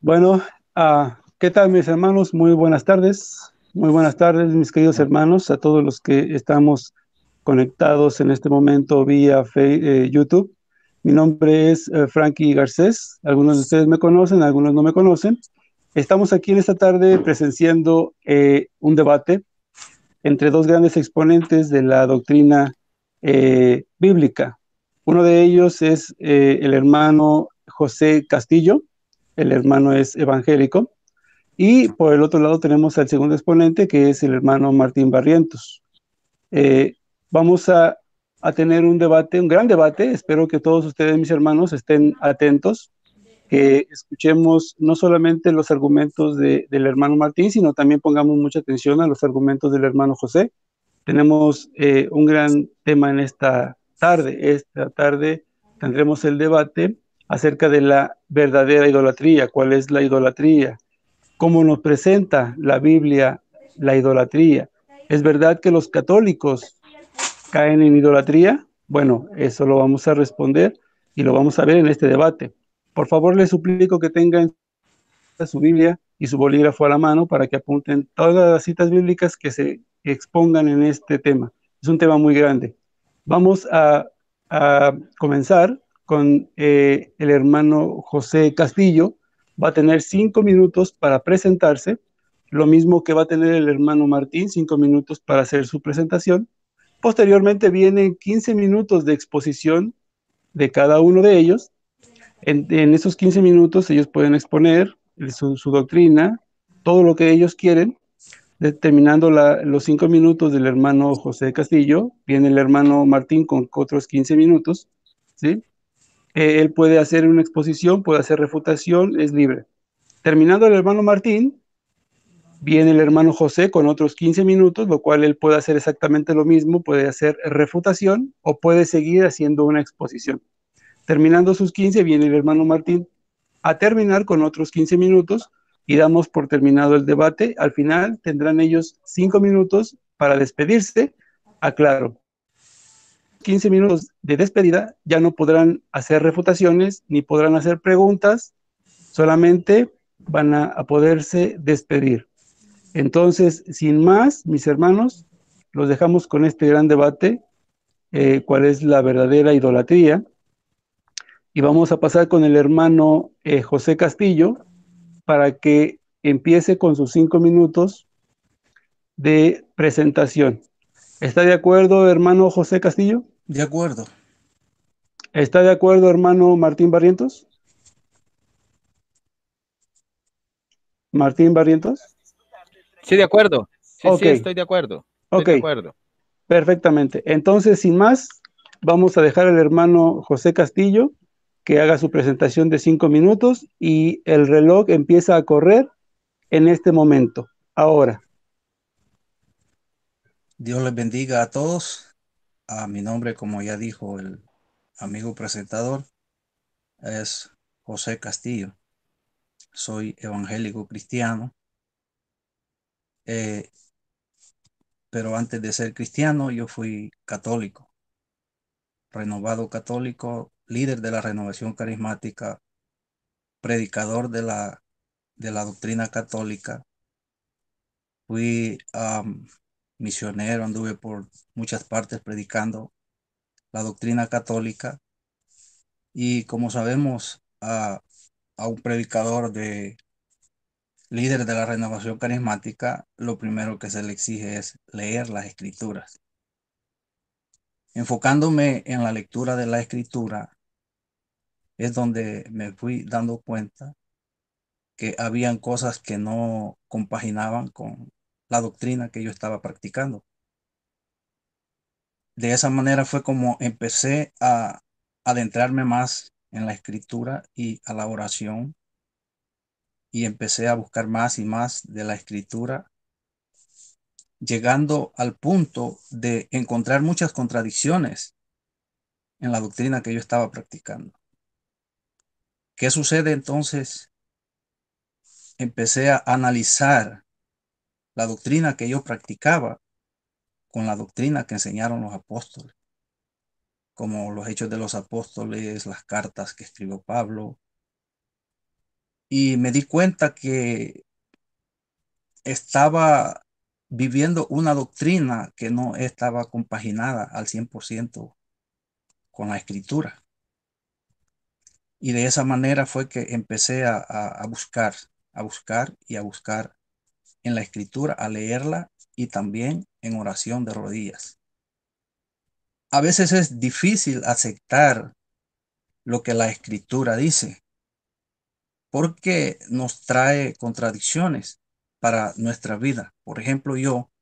Bueno, ah, ¿qué tal mis hermanos? Muy buenas tardes. Muy buenas tardes mis queridos hermanos, a todos los que estamos conectados en este momento vía eh, YouTube. Mi nombre es eh, Frankie Garcés. Algunos de ustedes me conocen, algunos no me conocen. Estamos aquí en esta tarde presenciando eh, un debate entre dos grandes exponentes de la doctrina bíblica, uno de ellos es eh, el hermano José Castillo, el hermano es evangélico, y por el otro lado tenemos al segundo exponente, que es el hermano Martín Barrientos. Eh, vamos a, tener un debate, un gran debate. Espero que todos ustedes, mis hermanos, estén atentos, que escuchemos no solamente los argumentos del hermano Martín, sino también pongamos mucha atención a los argumentos del hermano José. Tenemos eh, un gran tema en esta esta tarde tendremos el debate acerca de la verdadera idolatría, cuál es la idolatría, cómo nos presenta la Biblia la idolatría. ¿Es verdad que los católicos caen en idolatría? Bueno, eso lo vamos a responder y lo vamos a ver en este debate. Por favor, les suplico que tengan su Biblia y su bolígrafo a la mano para que apunten todas las citas bíblicas que se expongan en este tema. Es un tema muy grande. Vamos a, comenzar con eh, el hermano José Castillo. Va a tener cinco minutos para presentarse, lo mismo que va a tener el hermano Martín, cinco minutos para hacer su presentación. Posteriormente vienen 15 minutos de exposición de cada uno de ellos. En, esos 15 minutos ellos pueden exponer su doctrina, todo lo que ellos quieren, terminando los cinco minutos del hermano José Castillo, viene el hermano Martín con otros 15 minutos, ¿sí? Eh, él puede hacer una exposición, puede hacer refutación, es libre. Terminando el hermano Martín, viene el hermano José con otros 15 minutos, lo cual él puede hacer exactamente lo mismo, puede hacer refutación o puede seguir haciendo una exposición. Terminando sus 15, viene el hermano Martín a terminar con otros 15 minutos, y damos por terminado el debate. Al final tendrán ellos cinco minutos para despedirse. Aclaro, 15 minutos de despedida ya no podrán hacer refutaciones ni podrán hacer preguntas, solamente van a, poderse despedir. Entonces, sin más, mis hermanos, los dejamos con este gran debate, eh, cuál es la verdadera idolatría. Y vamos a pasar con el hermano eh, José Castillo, para que empiece con sus cinco minutos de presentación. ¿Está de acuerdo, hermano José Castillo? De acuerdo. ¿Está de acuerdo, hermano Martín Barrientos? Martín Barrientos. Sí, de acuerdo. Sí, estoy de acuerdo. ok. De acuerdo. Perfectamente. Entonces, sin más, vamos a dejar al hermano José Castillo que haga su presentación de cinco minutos y el reloj empieza a correr en este momento, ahora. Dios les bendiga a todos. A mi nombre, como ya dijo el amigo presentador, es José Castillo. Soy evangélico cristiano. Eh, pero antes de ser cristiano, yo fui católico, renovado católico líder de la renovación carismática, predicador de la, de la doctrina católica. Fui um, misionero, anduve por muchas partes predicando la doctrina católica. Y como sabemos, a, a un predicador de líder de la renovación carismática, lo primero que se le exige es leer las escrituras enfocándome en la lectura de la escritura, es donde me fui dando cuenta que habían cosas que no compaginaban con la doctrina que yo estaba practicando. De esa manera fue como empecé a adentrarme más en la escritura y a la oración y empecé a buscar más y más de la escritura llegando al punto de encontrar muchas contradicciones en la doctrina que yo estaba practicando. ¿Qué sucede entonces? Empecé a analizar la doctrina que yo practicaba con la doctrina que enseñaron los apóstoles, como los hechos de los apóstoles, las cartas que escribió Pablo. Y me di cuenta que estaba viviendo una doctrina que no estaba compaginada al 100% con la escritura. Y de esa manera fue que empecé a, a, buscar, a buscar y a buscar en la escritura, a leerla y también en oración de rodillas. A veces es difícil aceptar lo que la escritura dice porque nos trae contradicciones para nuestra vida. Por ejemplo, yo,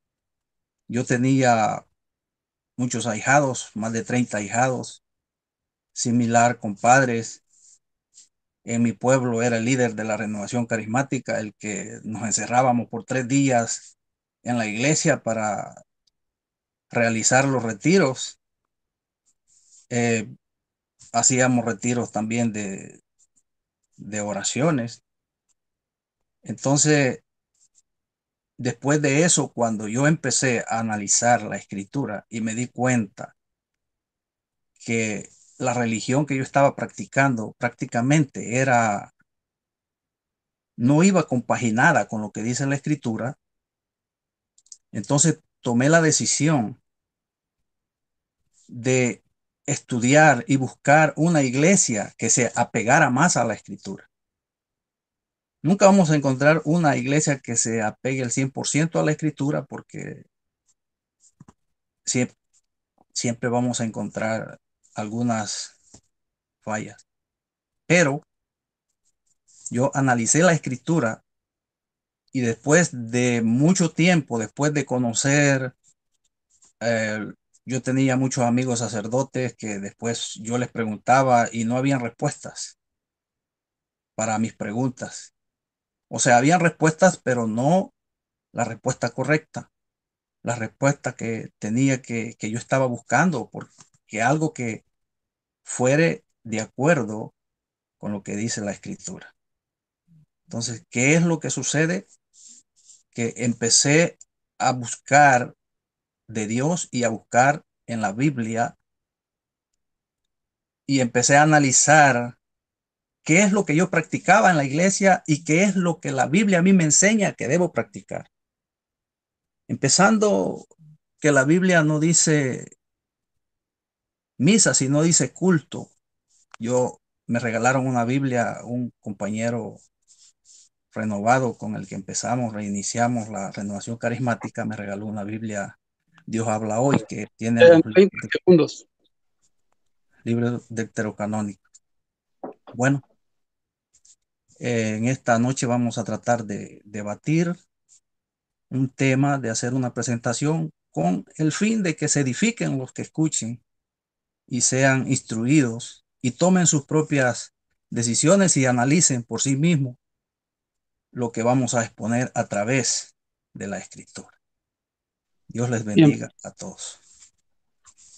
yo tenía muchos ahijados, más de 30 ahijados, similar compadres. En mi pueblo era el líder de la renovación carismática, el que nos encerrábamos por tres días en la iglesia para realizar los retiros. Eh, hacíamos retiros también de, de oraciones. Entonces, Después de eso, cuando yo empecé a analizar la escritura y me di cuenta que la religión que yo estaba practicando prácticamente era, no iba compaginada con lo que dice la escritura, entonces tomé la decisión de estudiar y buscar una iglesia que se apegara más a la escritura. Nunca vamos a encontrar una iglesia que se apegue al 100% a la escritura porque siempre, vamos a encontrar algunas fallas. Pero yo analicé la escritura y después de mucho tiempo, después de conocer, eh, yo tenía muchos amigos sacerdotes que después yo les preguntaba y no habían respuestas para mis preguntas. O sea, habían respuestas, pero no la respuesta correcta, la respuesta que tenía que, que yo estaba buscando, porque algo que fuere de acuerdo con lo que dice la escritura. Entonces, ¿qué es lo que sucede? Que empecé a buscar de Dios y a buscar en la Biblia y empecé a analizar qué es lo que yo practicaba en la iglesia y qué es lo que la Biblia a mí me enseña que debo practicar. Empezando que la Biblia no dice misa, sino dice culto. Yo me regalaron una Biblia, un compañero renovado con el que empezamos, reiniciamos la renovación carismática, me regaló una Biblia, Dios habla hoy, que tiene... 20 eh, segundos. Libro deuterocanónico. Bueno, eh, en esta noche vamos a tratar de debatir un tema, de hacer una presentación con el fin de que se edifiquen los que escuchen y sean instruidos y tomen sus propias decisiones y analicen por sí mismos lo que vamos a exponer a través de la escritura. Dios les bendiga a todos.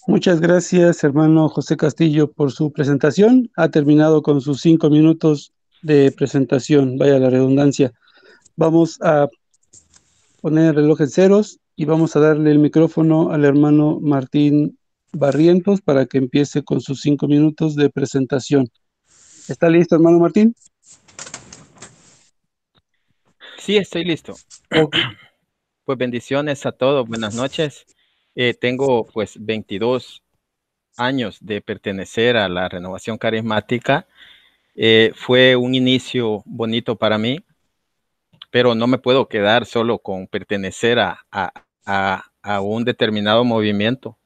Muchas gracias, hermano José Castillo, por su presentación. Ha terminado con sus cinco minutos de presentación, vaya la redundancia. Vamos a poner el reloj en ceros y vamos a darle el micrófono al hermano Martín Barrientos para que empiece con sus cinco minutos de presentación. ¿Está listo, hermano Martín? Sí, estoy listo. Pues bendiciones a todos, buenas noches. Eh, tengo pues 22 años de pertenecer a la renovación carismática eh, fue un inicio bonito para mí, pero no me puedo quedar solo con pertenecer a, un determinado movimiento,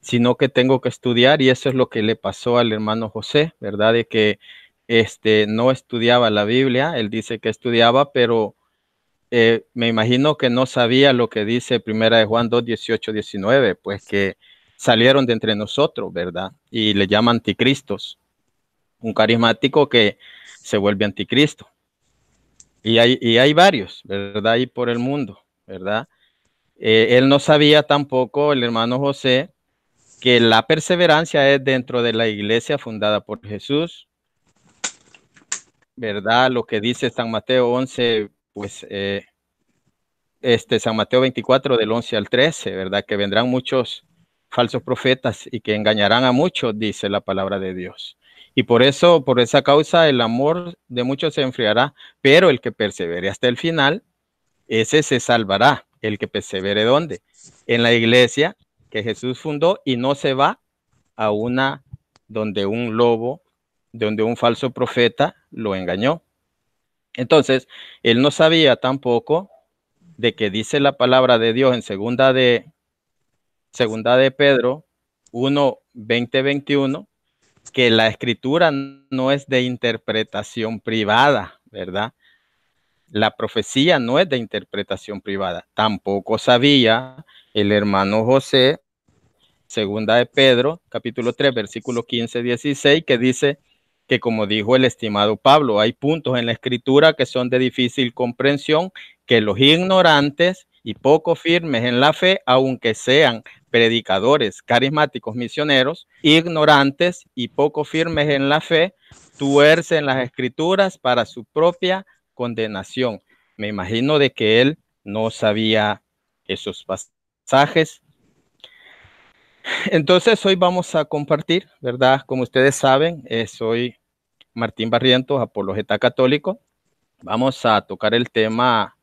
sino que tengo que estudiar y eso es lo que le pasó al hermano José, ¿verdad? De que este, no estudiaba la Biblia, él dice que estudiaba, pero eh, me imagino que no sabía lo que dice Primera de Juan 2, 18, 19, pues que salieron de entre nosotros, ¿verdad? Y le llaman anticristos un carismático que se vuelve anticristo. Y hay, y hay varios, ¿verdad? Y por el mundo, ¿verdad? Eh, él no sabía tampoco, el hermano José, que la perseverancia es dentro de la iglesia fundada por Jesús, ¿verdad? Lo que dice San Mateo 11, pues, eh, este, San Mateo 24 del 11 al 13, ¿verdad? Que vendrán muchos falsos profetas y que engañarán a muchos, dice la palabra de Dios. Y por eso, por esa causa, el amor de muchos se enfriará, pero el que persevere hasta el final, ese se salvará. El que persevere dónde? En la iglesia que Jesús fundó y no se va a una donde un lobo, donde un falso profeta lo engañó. Entonces, él no sabía tampoco de que dice la palabra de Dios en segunda de segunda de Pedro 1 20 21 que la escritura no es de interpretación privada, ¿verdad? La profecía no es de interpretación privada. Tampoco sabía el hermano José, segunda de Pedro, capítulo 3, versículo 15, 16, que dice que como dijo el estimado Pablo, hay puntos en la escritura que son de difícil comprensión, que los ignorantes y poco firmes en la fe, aunque sean predicadores, carismáticos, misioneros, ignorantes y poco firmes en la fe, tuercen las escrituras para su propia condenación. Me imagino de que él no sabía esos pasajes. Entonces hoy vamos a compartir, ¿verdad? Como ustedes saben, eh, soy Martín Barrientos, apologeta católico. Vamos a tocar el tema,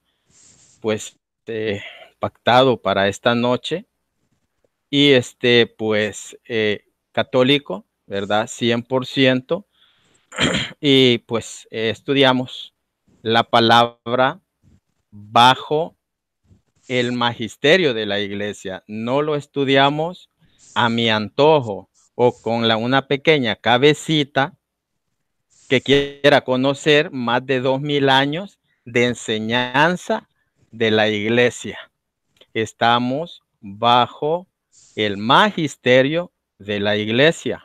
pues, este, pactado para esta noche. Y este, pues, eh, católico, ¿verdad? 100%. Y pues eh, estudiamos la palabra bajo el magisterio de la iglesia. No lo estudiamos a mi antojo o con la, una pequeña cabecita que quiera conocer más de dos mil años de enseñanza de la iglesia. Estamos bajo el magisterio de la iglesia.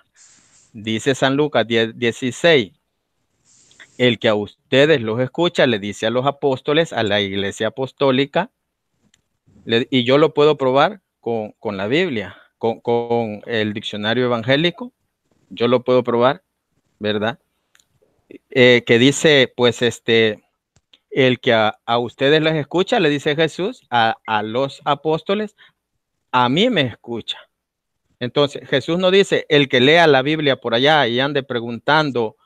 Dice San Lucas 10, 16, el que a ustedes los escucha le dice a los apóstoles, a la iglesia apostólica, y yo lo puedo probar con, la Biblia, con, el diccionario evangélico, yo lo puedo probar, ¿verdad? Eh, que dice, pues este, el que a, ustedes les escucha, le dice Jesús, a, los apóstoles, a mí me escucha. Entonces, Jesús no dice, el que lea la Biblia por allá y ande preguntando,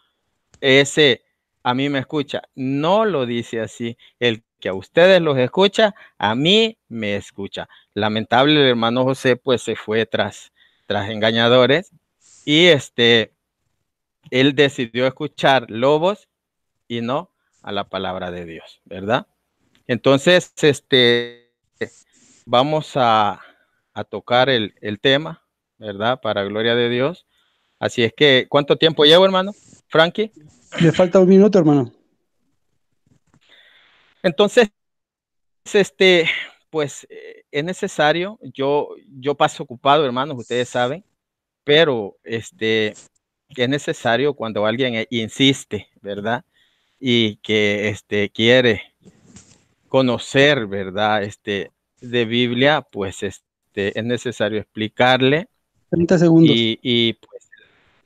ese a mí me escucha. No lo dice así. El que a ustedes los escucha, a mí me escucha. Lamentable, el hermano José pues se fue tras, tras engañadores y este, él decidió escuchar lobos y no a la palabra de Dios, ¿verdad? Entonces, este, vamos a, a tocar el, el, tema, ¿verdad? Para gloria de Dios. Así es que, ¿cuánto tiempo llevo, hermano? Frankie. Le falta un minuto, hermano. Entonces, este, pues eh, es necesario, yo, yo paso ocupado, hermanos, ustedes saben, pero este, es necesario cuando alguien eh, insiste, ¿verdad? y que este, quiere conocer, ¿verdad? Este, de Biblia, pues este, es necesario explicarle. 30 segundos. Y, pues,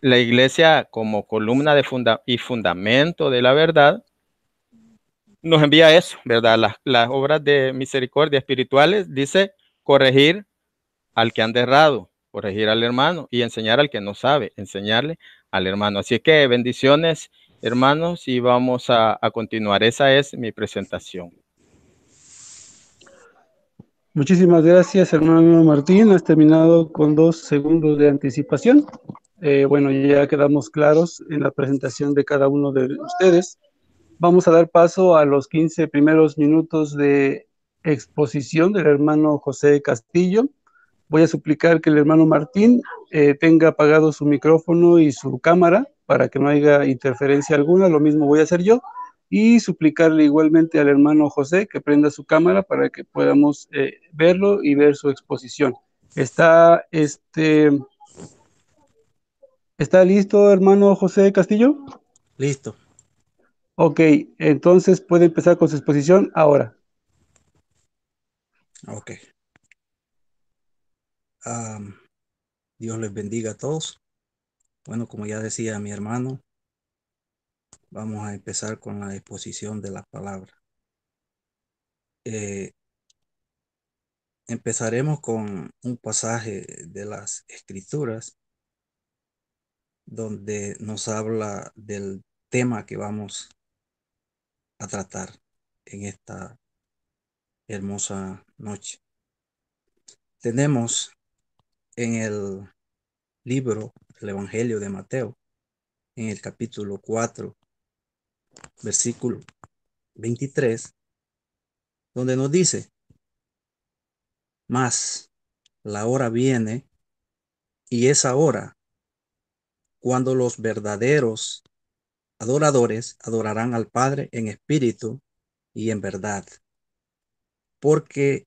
la iglesia como columna de funda y fundamento de la verdad nos envía eso, ¿verdad? Las, las obras de misericordia espirituales dice corregir al que han derrado corregir al hermano y enseñar al que no sabe, enseñarle al hermano. Así que bendiciones hermanos, y vamos a, continuar. Esa es mi presentación. Muchísimas gracias, hermano Martín. Has terminado con dos segundos de anticipación. Eh, bueno, ya quedamos claros en la presentación de cada uno de ustedes. Vamos a dar paso a los 15 primeros minutos de exposición del hermano José Castillo, voy a suplicar que el hermano Martín eh, tenga apagado su micrófono y su cámara para que no haya interferencia alguna, lo mismo voy a hacer yo, y suplicarle igualmente al hermano José que prenda su cámara para que podamos eh, verlo y ver su exposición. Está este... ¿Está listo, hermano José Castillo? Listo. Ok, entonces puede empezar con su exposición ahora. Ok. Dios les bendiga a todos. Bueno, como ya decía mi hermano, vamos a empezar con la exposición de la palabra. Eh, empezaremos con un pasaje de las escrituras donde nos habla del tema que vamos a tratar en esta hermosa noche. Tenemos en el libro, el Evangelio de Mateo, en el capítulo 4, versículo 23, donde nos dice, mas la hora viene y es ahora cuando los verdaderos adoradores adorarán al Padre en espíritu y en verdad, porque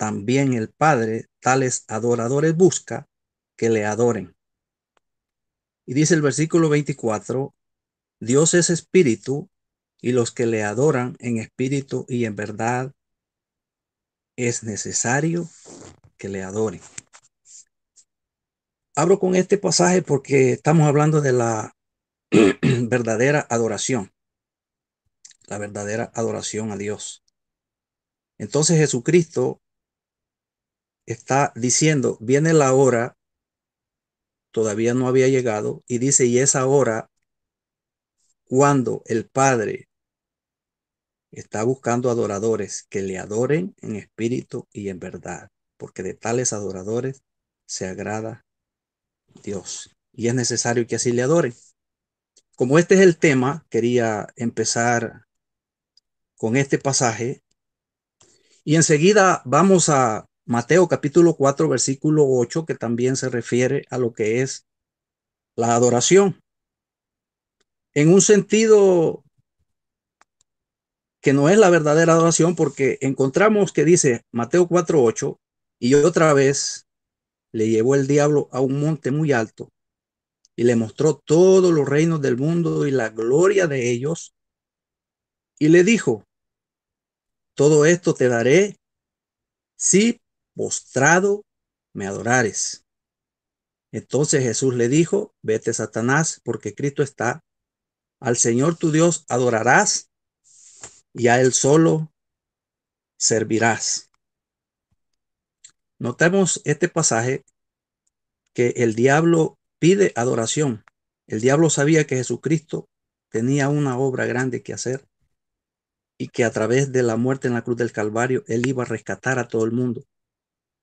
también el Padre tales adoradores busca que le adoren. Y dice el versículo 24, Dios es espíritu y los que le adoran en espíritu y en verdad es necesario que le adoren. Abro con este pasaje porque estamos hablando de la verdadera adoración, la verdadera adoración a Dios. Entonces Jesucristo está diciendo, viene la hora, todavía no había llegado, y dice, y es ahora cuando el Padre está buscando adoradores que le adoren en espíritu y en verdad, porque de tales adoradores se agrada Dios. Y es necesario que así le adoren. Como este es el tema, quería empezar con este pasaje. Y enseguida vamos a Mateo capítulo 4, versículo 8, que también se refiere a lo que es la adoración. En un sentido que no es la verdadera adoración porque encontramos que dice Mateo 8 y otra vez le llevó el diablo a un monte muy alto y le mostró todos los reinos del mundo y la gloria de ellos y le dijo todo esto te daré si postrado me adorares. Entonces Jesús le dijo, vete Satanás, porque Cristo está. Al Señor tu Dios adorarás y a Él solo servirás. Notemos este pasaje que el diablo pide adoración. El diablo sabía que Jesucristo tenía una obra grande que hacer y que a través de la muerte en la cruz del Calvario, Él iba a rescatar a todo el mundo.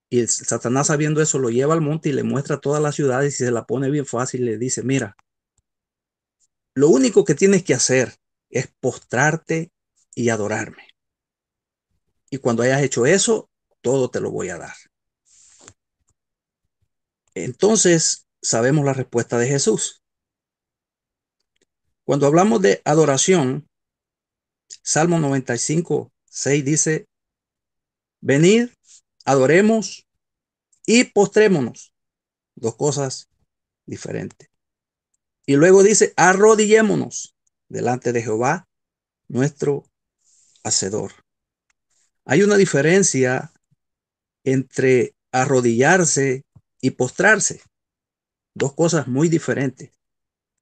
Y Satanás sabiendo eso lo lleva al monte y le muestra todas las ciudades y se la pone bien fácil le dice, mira, lo único que tienes que hacer es postrarte y adorarme. Y cuando hayas hecho eso, todo te lo voy a dar. Entonces, sabemos la respuesta de Jesús. Cuando hablamos de adoración, Salmo 95, 6 dice, venid adoremos y postrémonos. Dos cosas diferentes. Y luego dice, arrodillémonos delante de Jehová, nuestro Hacedor. Hay una diferencia entre arrodillarse y postrarse. Dos cosas muy diferentes.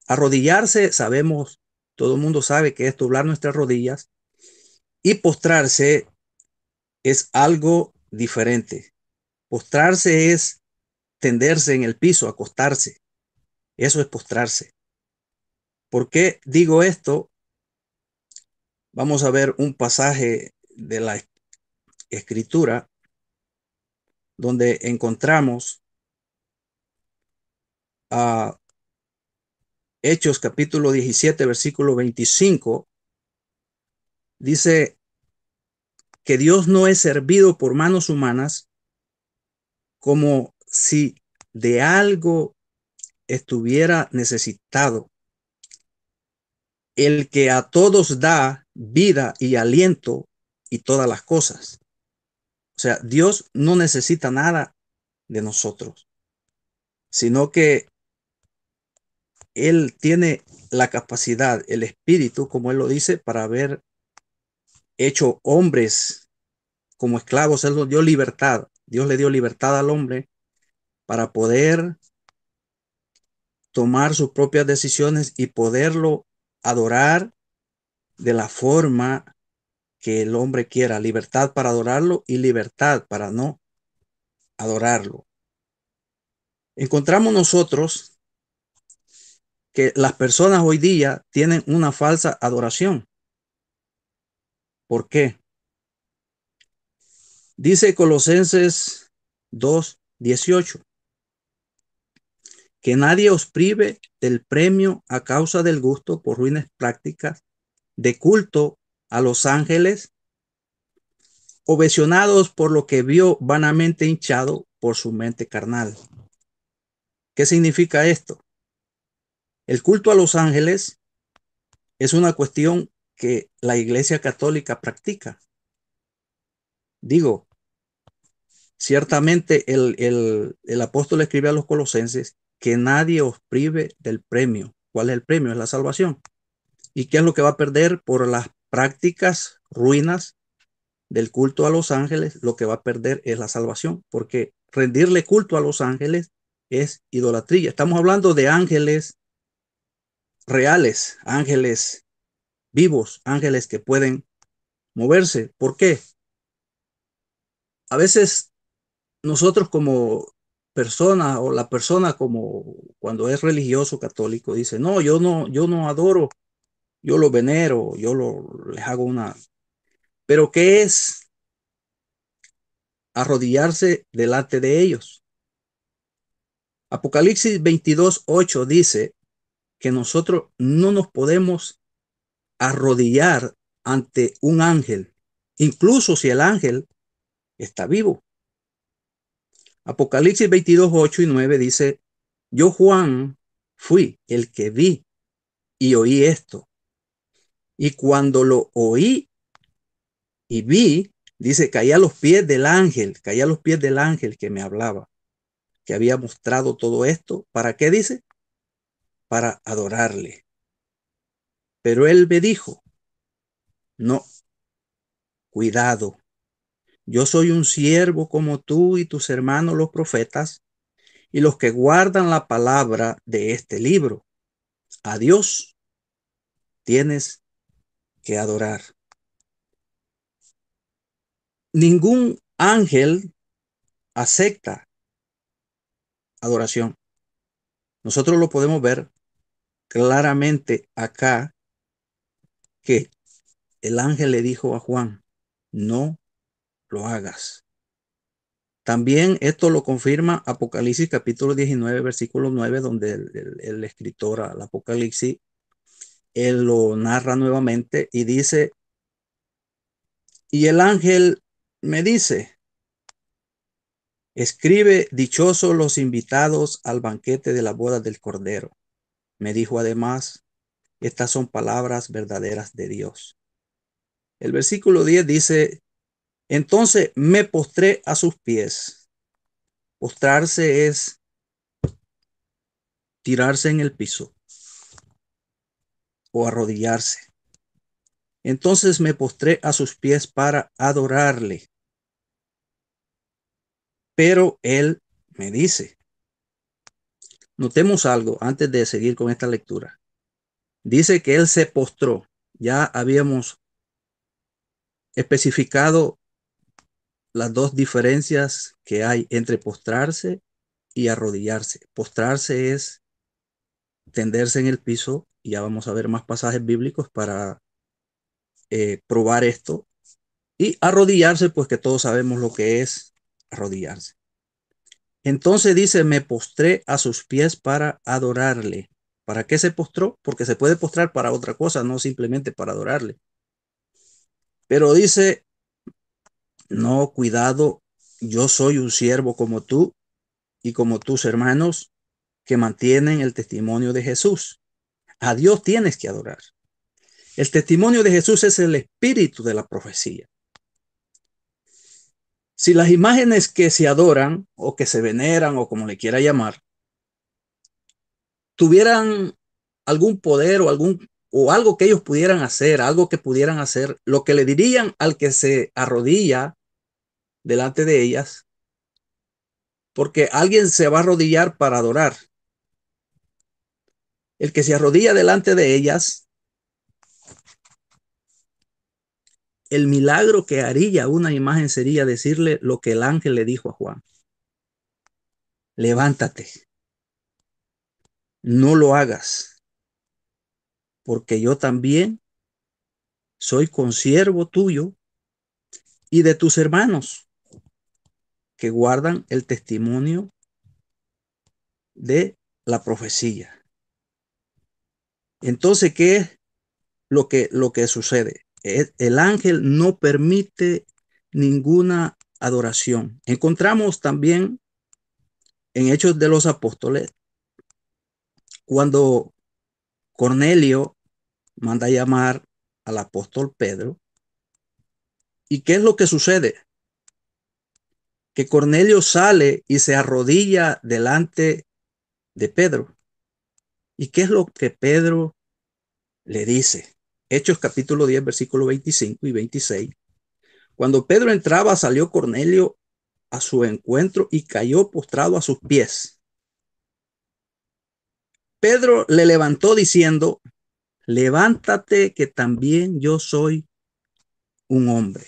Arrodillarse, sabemos, todo el mundo sabe que es doblar nuestras rodillas. Y postrarse es algo diferente. Postrarse es tenderse en el piso, acostarse. Eso es postrarse. ¿Por qué digo esto? Vamos a ver un pasaje de la escritura donde encontramos a Hechos capítulo 17, versículo 25. Dice, que Dios no es servido por manos humanas, como si de algo estuviera necesitado. El que a todos da vida y aliento y todas las cosas. O sea, Dios no necesita nada de nosotros, sino que Él tiene la capacidad, el espíritu, como Él lo dice, para ver hecho hombres como esclavos, Él dio libertad. Dios le dio libertad al hombre para poder tomar sus propias decisiones y poderlo adorar de la forma que el hombre quiera. Libertad para adorarlo y libertad para no adorarlo. Encontramos nosotros que las personas hoy día tienen una falsa adoración. ¿Por qué? Dice Colosenses 2, 18, que nadie os prive del premio a causa del gusto por ruines prácticas de culto a los ángeles, obesionados por lo que vio vanamente hinchado por su mente carnal. ¿Qué significa esto? El culto a los ángeles es una cuestión que la Iglesia Católica practica. Digo, ciertamente el, el, el apóstol escribe a los colosenses que nadie os prive del premio. ¿Cuál es el premio? Es la salvación. ¿Y qué es lo que va a perder por las prácticas ruinas del culto a los ángeles? Lo que va a perder es la salvación, porque rendirle culto a los ángeles es idolatría. Estamos hablando de ángeles reales, ángeles vivos, ángeles que pueden moverse. ¿Por qué? A veces nosotros como persona o la persona como cuando es religioso católico dice, no, yo no, yo no adoro, yo lo venero, yo lo, les hago una... Pero ¿qué es arrodillarse delante de ellos? Apocalipsis 22, 8 dice que nosotros no nos podemos arrodillar ante un ángel, incluso si el ángel está vivo. Apocalipsis 22, 8 y 9 dice, yo Juan fui el que vi y oí esto. Y cuando lo oí y vi, dice, caí a los pies del ángel, caí a los pies del ángel que me hablaba, que había mostrado todo esto. ¿Para qué dice? Para adorarle. Pero él me dijo, no, cuidado, yo soy un siervo como tú y tus hermanos los profetas y los que guardan la palabra de este libro. A Dios tienes que adorar. Ningún ángel acepta adoración. Nosotros lo podemos ver claramente acá que el ángel le dijo a Juan, no lo hagas. También esto lo confirma Apocalipsis capítulo 19, versículo 9, donde el, escritor al Apocalipsis, él lo narra nuevamente y dice, y el ángel me dice, escribe dichosos los invitados al banquete de la boda del Cordero. Me dijo además, estas son palabras verdaderas de Dios. El versículo 10 dice, entonces me postré a sus pies. Postrarse es tirarse en el piso o arrodillarse. Entonces me postré a sus pies para adorarle. Pero él me dice, notemos algo antes de seguir con esta lectura. Dice que él se postró. Ya habíamos especificado las dos diferencias que hay entre postrarse y arrodillarse. Postrarse es tenderse en el piso, y ya vamos a ver más pasajes bíblicos para eh, probar esto. Y arrodillarse, pues que todos sabemos lo que es arrodillarse. Entonces dice, me postré a sus pies para adorarle. ¿Para qué se postró? Porque se puede postrar para otra cosa, no simplemente para adorarle. Pero dice, no, cuidado, yo soy un siervo como tú y como tus hermanos que mantienen el testimonio de Jesús. A Dios tienes que adorar. El testimonio de Jesús es el espíritu de la profecía. Si las imágenes que se adoran o que se veneran o como le quiera llamar tuvieran algún poder o algún o algo que ellos pudieran hacer, algo que pudieran hacer, lo que le dirían al que se arrodilla delante de ellas, porque alguien se va a arrodillar para adorar. El que se arrodilla delante de ellas, el milagro que haría una imagen sería decirle lo que el ángel le dijo a Juan. Levántate no lo hagas, porque yo también soy consiervo tuyo y de tus hermanos que guardan el testimonio de la profecía. Entonces, ¿qué es lo que, lo que sucede? E, el ángel no permite ninguna adoración. Encontramos también en Hechos de los Apóstoles cuando Cornelio manda llamar al apóstol Pedro. ¿Y qué es lo que sucede? Que Cornelio sale y se arrodilla delante de Pedro. ¿Y qué es lo que Pedro le dice? Hechos capítulo 10, versículo 25 y 26. Cuando Pedro entraba, salió Cornelio a su encuentro y cayó postrado a sus pies. Pedro le levantó diciendo, levántate que también yo soy un hombre.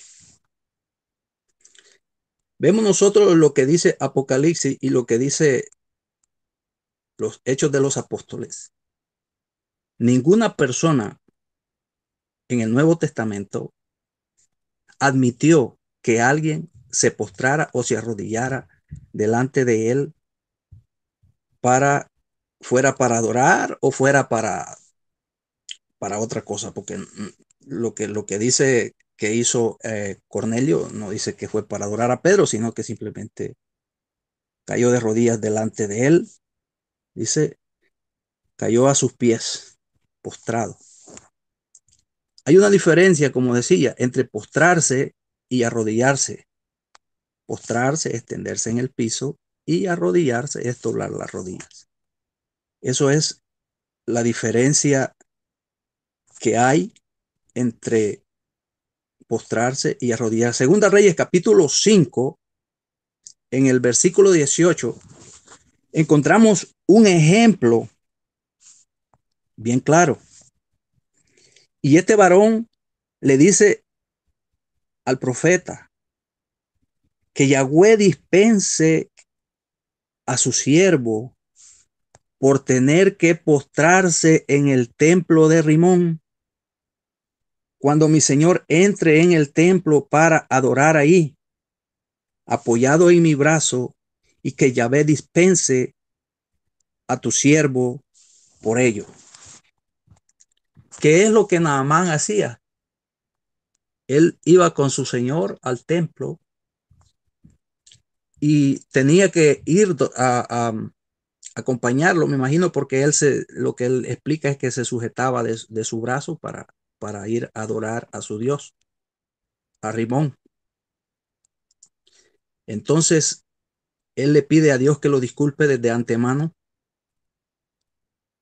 Vemos nosotros lo que dice Apocalipsis y lo que dice los hechos de los apóstoles. Ninguna persona en el Nuevo Testamento admitió que alguien se postrara o se arrodillara delante de él para fuera para adorar o fuera para, para otra cosa, porque lo que, lo que dice que hizo eh, Cornelio no dice que fue para adorar a Pedro, sino que simplemente cayó de rodillas delante de él, dice, cayó a sus pies, postrado. Hay una diferencia, como decía, entre postrarse y arrodillarse. Postrarse es en el piso y arrodillarse es doblar las rodillas. Eso es la diferencia que hay entre postrarse y arrodillar. Segunda Reyes capítulo 5, en el versículo 18, encontramos un ejemplo bien claro. Y este varón le dice al profeta que Yahweh dispense a su siervo por tener que postrarse en el templo de Rimón. Cuando mi Señor entre en el templo para adorar ahí, apoyado en mi brazo, y que Yahvé dispense a tu siervo por ello. ¿Qué es lo que Naamán hacía? Él iba con su Señor al templo y tenía que ir a, a acompañarlo, me imagino, porque él se, lo que él explica es que se sujetaba de, su brazo para, para ir a adorar a su Dios, a Rimón. Entonces, él le pide a Dios que lo disculpe desde antemano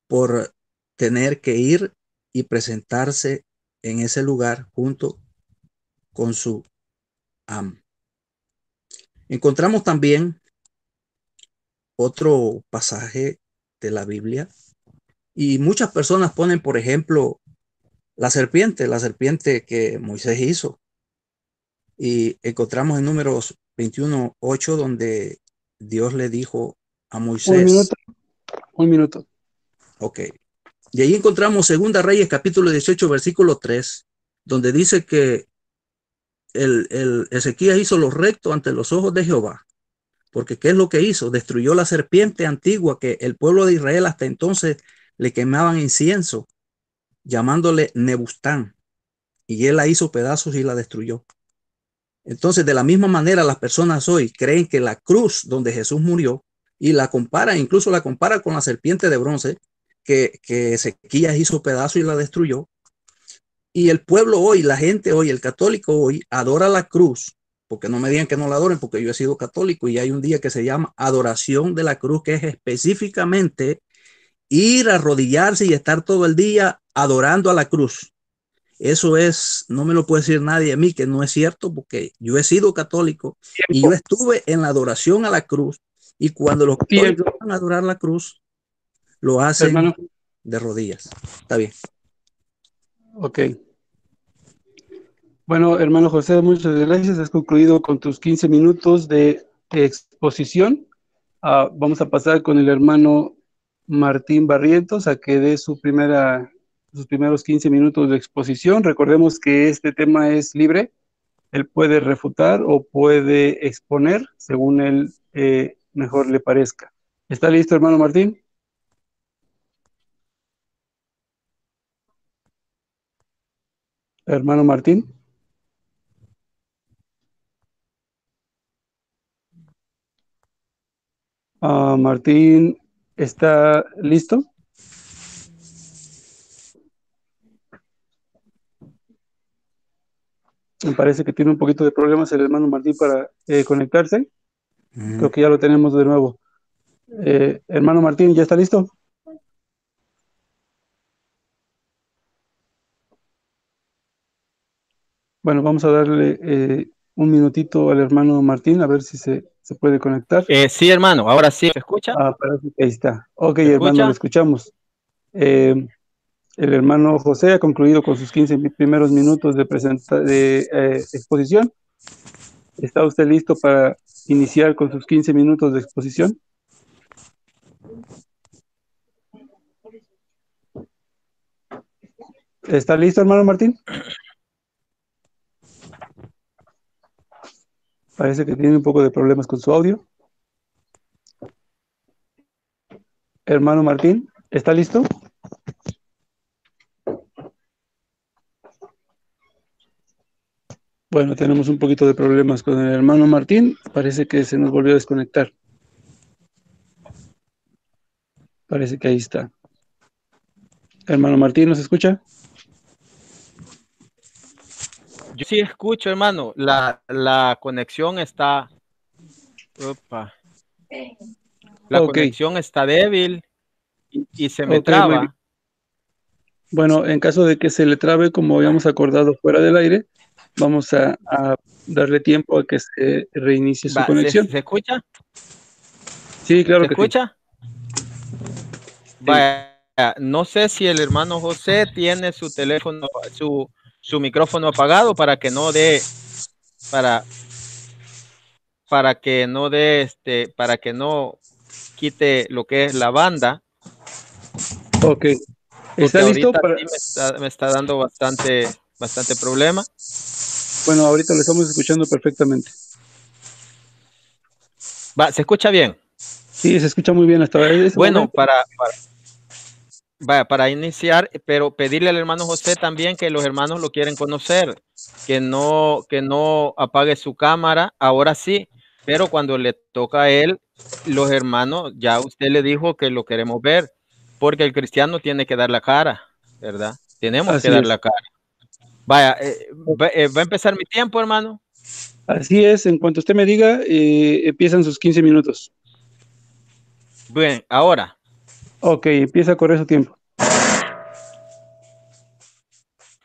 por tener que ir y presentarse en ese lugar junto con su am. Encontramos también otro pasaje de la Biblia. Y muchas personas ponen, por ejemplo, la serpiente, la serpiente que Moisés hizo. Y encontramos en números 21, 8, donde Dios le dijo a Moisés. Un minuto. Un minuto. Ok. Y ahí encontramos Segunda Reyes, capítulo 18, versículo 3, donde dice que el, el Ezequías hizo lo recto ante los ojos de Jehová. Porque ¿qué es lo que hizo? Destruyó la serpiente antigua que el pueblo de Israel hasta entonces le quemaban incienso, llamándole Nebustán. Y él la hizo pedazos y la destruyó. Entonces, de la misma manera, las personas hoy creen que la cruz donde Jesús murió y la compara, incluso la compara con la serpiente de bronce que, que Ezequías hizo pedazos y la destruyó. Y el pueblo hoy, la gente hoy, el católico hoy, adora la cruz que no me digan que no la adoren, porque yo he sido católico y hay un día que se llama adoración de la cruz, que es específicamente ir a arrodillarse y estar todo el día adorando a la cruz. Eso es, no me lo puede decir nadie a mí que no es cierto, porque yo he sido católico y yo estuve en la adoración a la cruz. Y cuando los van a adorar la cruz, lo hacen de rodillas. Está bien. Ok. Bueno, hermano José, muchas gracias. Has concluido con tus 15 minutos de exposición. Ah, vamos a pasar con el hermano Martín Barrientos a que dé su primera, sus primeros 15 minutos de exposición. Recordemos que este tema es libre. Él puede refutar o puede exponer según él eh, mejor le parezca. ¿Está listo, hermano Martín? Hermano Martín. Ah, Martín, ¿está listo? Me parece que tiene un poquito de problemas el hermano Martín para eh, conectarse. Mm. Creo que ya lo tenemos de nuevo. Eh, hermano Martín, ¿ya está listo? Bueno, vamos a darle eh, un minutito al hermano Martín, a ver si se, puede conectar. Eh, sí, hermano, ahora sí, ¿se escucha? Ah, ahí está. Ok, hermano, lo escuchamos. Eh, el hermano José ha concluido con sus 15 primeros minutos de, de eh, exposición. ¿Está usted listo para iniciar con sus 15 minutos de exposición? ¿Está listo, hermano Martín? Parece que tiene un poco de problemas con su audio. Hermano Martín, ¿está listo? Bueno, tenemos un poquito de problemas con el hermano Martín. Parece que se nos volvió a desconectar. Parece que ahí está. Hermano Martín, ¿nos escucha? sí escucho, hermano. La, conexión está. La conexión está débil y, se me traba. Bueno, en caso de que se le trabe, como habíamos acordado fuera del aire, vamos a, darle tiempo a que se reinicie su conexión. ¿se, escucha? Sí, claro ¿Se escucha? Vaya, no sé si el hermano José tiene su teléfono, su, su micrófono apagado para que no dé para para que no dé este para que no quite lo que es la banda. Ok. ¿Está listo para... me, está, dando bastante bastante problema. Bueno, ahorita lo estamos escuchando perfectamente. Va, ¿se escucha bien? Sí, se escucha muy bien hasta ahora. Bueno, para, para, Vaya, para iniciar, pero pedirle al hermano José también que los hermanos lo quieren conocer, que no, que no apague su cámara, ahora sí, pero cuando le toca a él, los hermanos, ya usted le dijo que lo queremos ver, porque el cristiano tiene que dar la cara, ¿verdad? Tenemos que dar la cara. Vaya, eh, eh, va, a empezar mi tiempo, hermano. Así es, en cuanto usted me diga, eh, empiezan sus 15 minutos. Bien, ahora Ok, empieza con correr tiempo.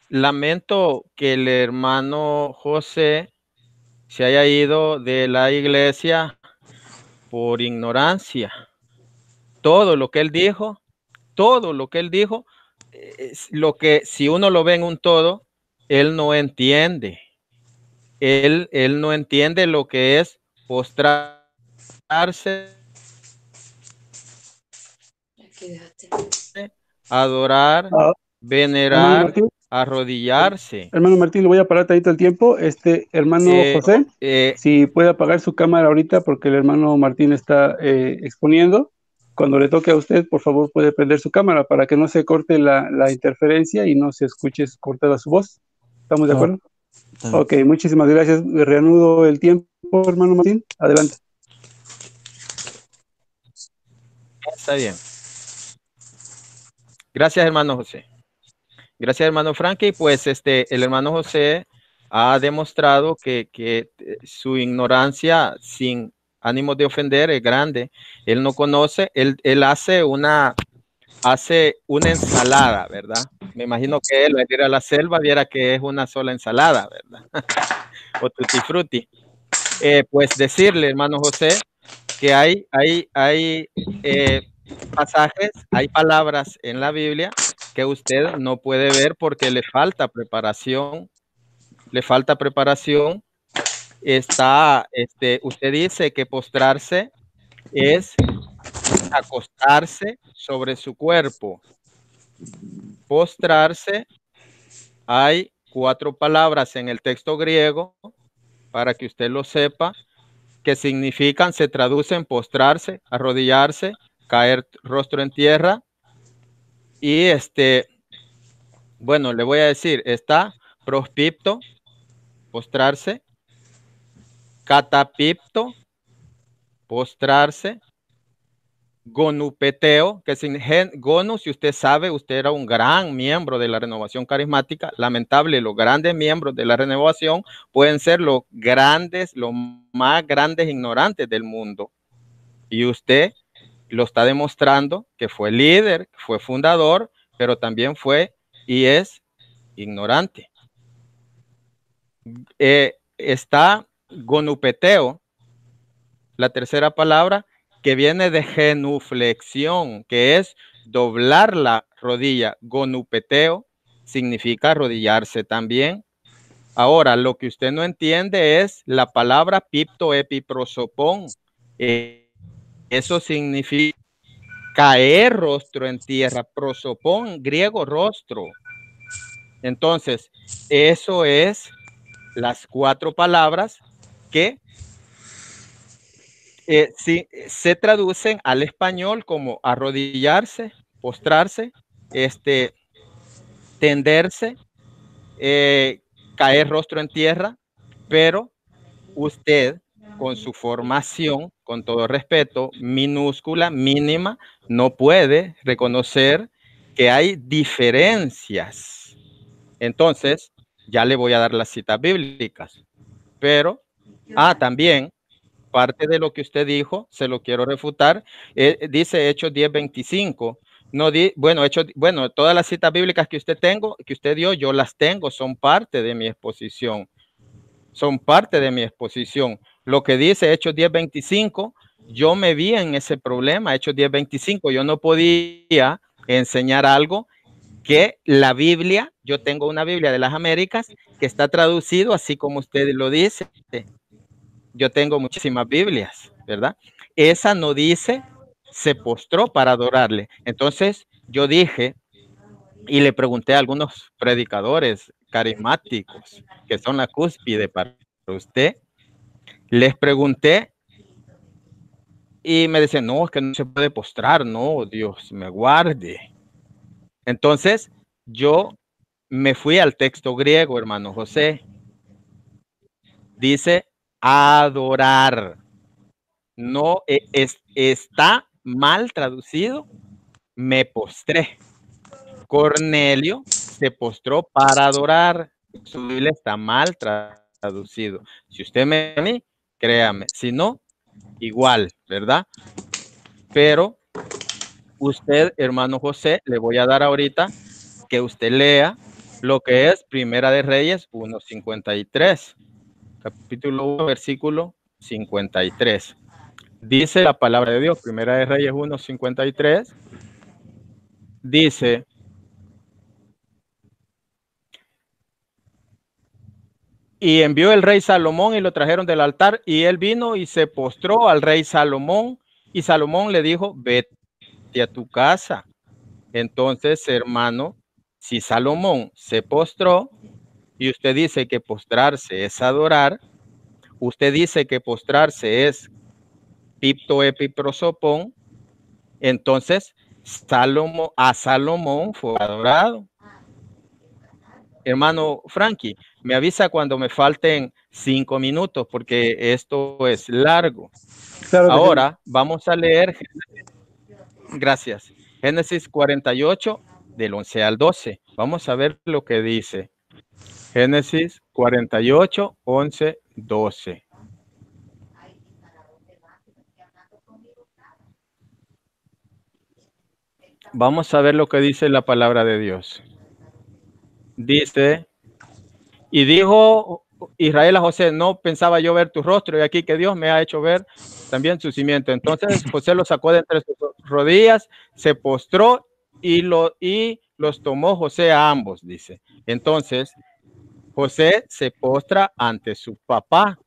Lamento que el hermano José se haya ido de la iglesia por ignorancia. Todo lo que él dijo, todo lo que él dijo, es lo que si uno lo ve en un todo, él no entiende. Él, él no entiende lo que es postrarse Adorar, ah, venerar, arrodillarse. Hermano Martín, le voy a parar tantito el tiempo. Este hermano José, eh, si puede apagar su cámara ahorita porque el hermano Martín está eh, exponiendo. Cuando le toque a usted, por favor, puede prender su cámara para que no se corte la, interferencia y no se escuche cortada su voz. ¿Estamos de ah. acuerdo? ok, muchísimas gracias. Reanudo el tiempo, hermano Martín. Adelante. Está bien. Gracias, hermano José. Gracias, hermano Frankie. Pues este, el hermano José ha demostrado que, eh, su ignorancia sin ánimo de ofender es grande. Él no conoce, él, hace una hace una ensalada, ¿verdad? Me imagino que él, al ir a la selva, viera que es una sola ensalada, ¿verdad? o tutti frutti. Eh, pues decirle, hermano José, que hay, hay, hay eh, pasajes, hay palabras en la Biblia que usted no puede ver porque le falta preparación, le falta preparación. Está, este, usted dice que postrarse es acostarse sobre su cuerpo. Postrarse, hay cuatro palabras en el texto griego para que usted lo sepa que significan, se traducen postrarse, arrodillarse, caer rostro en tierra. Y este, bueno, le voy a decir, está prospipto, postrarse, catapipto, postrarse, gonupeteo, que sin gonu, si usted sabe, usted era un gran miembro de la renovación carismática. Lamentable, los grandes miembros de la renovación pueden ser los grandes, los más grandes ignorantes del mundo. Y usted lo está demostrando que fue líder, fue fundador, pero también fue y es ignorante. Eh, está gonupeteo, la tercera palabra, que viene de genuflexión, que es doblar la rodilla. Gonupeteo significa arrodillarse también. Ahora, lo que usted no entiende es la palabra piptoepiprosopón. Eh, eso significa caer rostro en tierra, prosopón, griego rostro. Entonces, eso es las cuatro palabras que eh, si, se traducen al español como arrodillarse, postrarse, este, tenderse, eh, caer rostro en tierra, pero usted con su formación, con todo respeto, minúscula, mínima, no puede reconocer que hay diferencias. Entonces, ya le voy a dar las citas bíblicas. Pero, ah, también, parte de lo que usted dijo, se lo quiero refutar, eh, dice Hechos 10:25. No di, bueno, hecho, bueno, todas las citas bíblicas que usted tengo, que usted dio, yo las tengo, son parte de mi exposición son parte de mi exposición. Lo que dice Hechos 10:25, yo me vi en ese problema, Hechos 10:25, yo no podía enseñar algo que la Biblia, yo tengo una Biblia de las Américas que está traducido así como usted lo dice. Yo tengo muchísimas Biblias, ¿verdad? Esa no dice se postró para adorarle. Entonces yo dije y le pregunté a algunos predicadores carismáticos, que son la cúspide para usted, les pregunté y me dicen, no, es que no se puede postrar, no, Dios me guarde. Entonces, yo me fui al texto griego, hermano José. Dice adorar. No e, es, está mal traducido. Me postré. Cornelio se postró para adorar. Su está mal traducido. Si usted me a créame. Si no, igual, ¿verdad? Pero usted, hermano José, le voy a dar ahorita que usted lea lo que es Primera de Reyes 1.53, capítulo 1, versículo 53. Dice la palabra de Dios, Primera de Reyes 1.53, dice, Y envió el rey Salomón y lo trajeron del altar y él vino y se postró al rey Salomón y Salomón le dijo, vete a tu casa. Entonces, hermano, si Salomón se postró y usted dice que postrarse es adorar, usted dice que postrarse es epiprosopon entonces salomo a Salomón fue adorado hermano Frankie, me avisa cuando me falten cinco minutos porque esto es largo. Ahora vamos a leer, gracias, Génesis 48 del 11 al 12. Vamos a ver lo que dice. Génesis 48, 11, 12. Vamos a ver lo que dice la palabra de Dios dice, y dijo Israel a José, no pensaba yo ver tu rostro, y aquí que Dios me ha hecho ver también su cimiento. Entonces José lo sacó de entre sus rodillas, se postró y, lo, y los tomó José a ambos, dice. Entonces, José se postra ante su papá.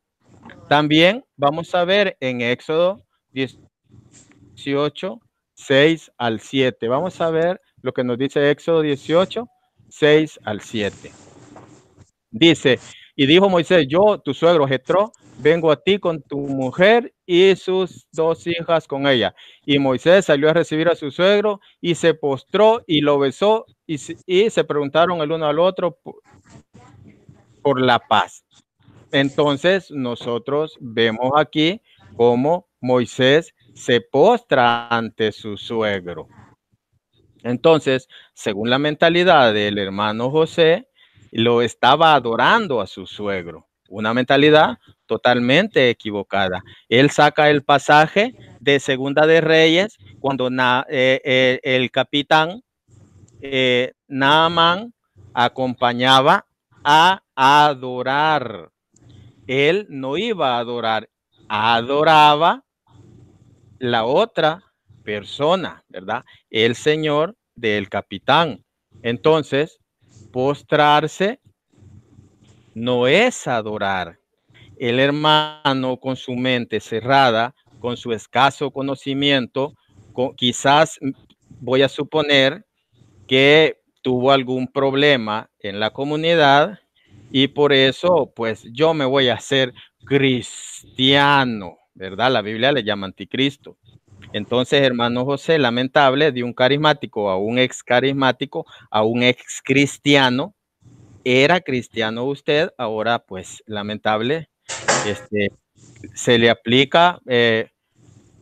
También vamos a ver en Éxodo 18, 6 al 7. Vamos a ver lo que nos dice Éxodo 18, 6 al 7. Dice, y dijo Moisés, yo, tu suegro Jetro, vengo a ti con tu mujer y sus dos hijas con ella. Y Moisés salió a recibir a su suegro y se postró y lo besó y, se preguntaron el uno al otro por, por la paz. Entonces nosotros vemos aquí cómo Moisés se postra ante su suegro. Entonces, según la mentalidad del hermano José, lo estaba adorando a su suegro. Una mentalidad totalmente equivocada. Él saca el pasaje de Segunda de Reyes cuando eh, eh, el capitán eh, Naaman acompañaba a adorar. Él no iba a adorar, adoraba la otra persona, ¿verdad? El Señor del capitán. Entonces, postrarse no es adorar. El hermano con su mente cerrada, con su escaso conocimiento, quizás voy a suponer que tuvo algún problema en la comunidad y por eso, pues yo me voy a hacer cristiano, ¿verdad? La Biblia le llama anticristo. Entonces, hermano José, lamentable de un carismático a un ex carismático, a un ex cristiano. Era cristiano usted, ahora pues lamentable, este, se le aplica eh,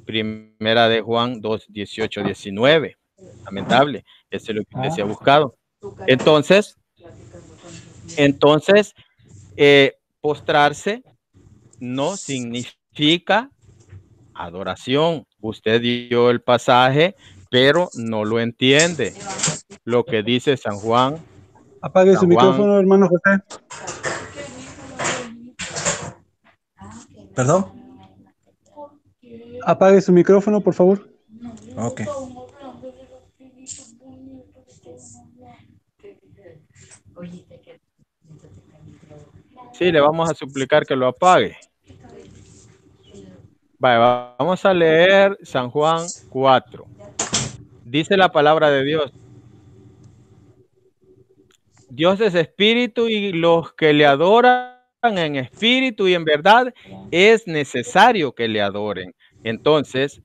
primera de Juan 2, 18, 19. Lamentable, eso es lo que se ha ah. buscado. Entonces, entonces, eh, postrarse no significa adoración usted dio el pasaje, pero no lo entiende. Lo que dice San Juan. Apague su micrófono, hermano José. ¿Perdón? Apague su micrófono, por favor. Ok. Sí, le vamos a suplicar que lo apague vamos a leer San Juan 4. Dice la palabra de Dios. Dios es espíritu y los que le adoran en espíritu y en verdad es necesario que le adoren. Entonces,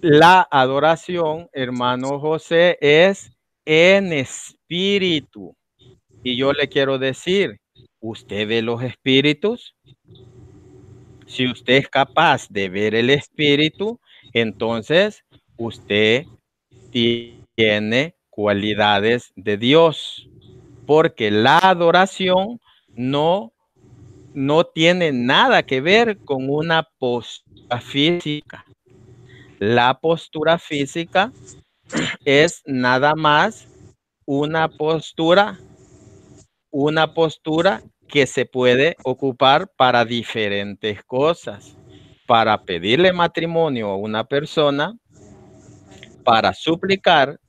la adoración, hermano José, es en espíritu. Y yo le quiero decir, ¿usted ve los espíritus? Si usted es capaz de ver el espíritu, entonces usted tiene cualidades de Dios, porque la adoración no, no tiene nada que ver con una postura física. La postura física es nada más una postura, una postura que se puede ocupar para diferentes cosas. Para pedirle matrimonio a una persona, para suplicar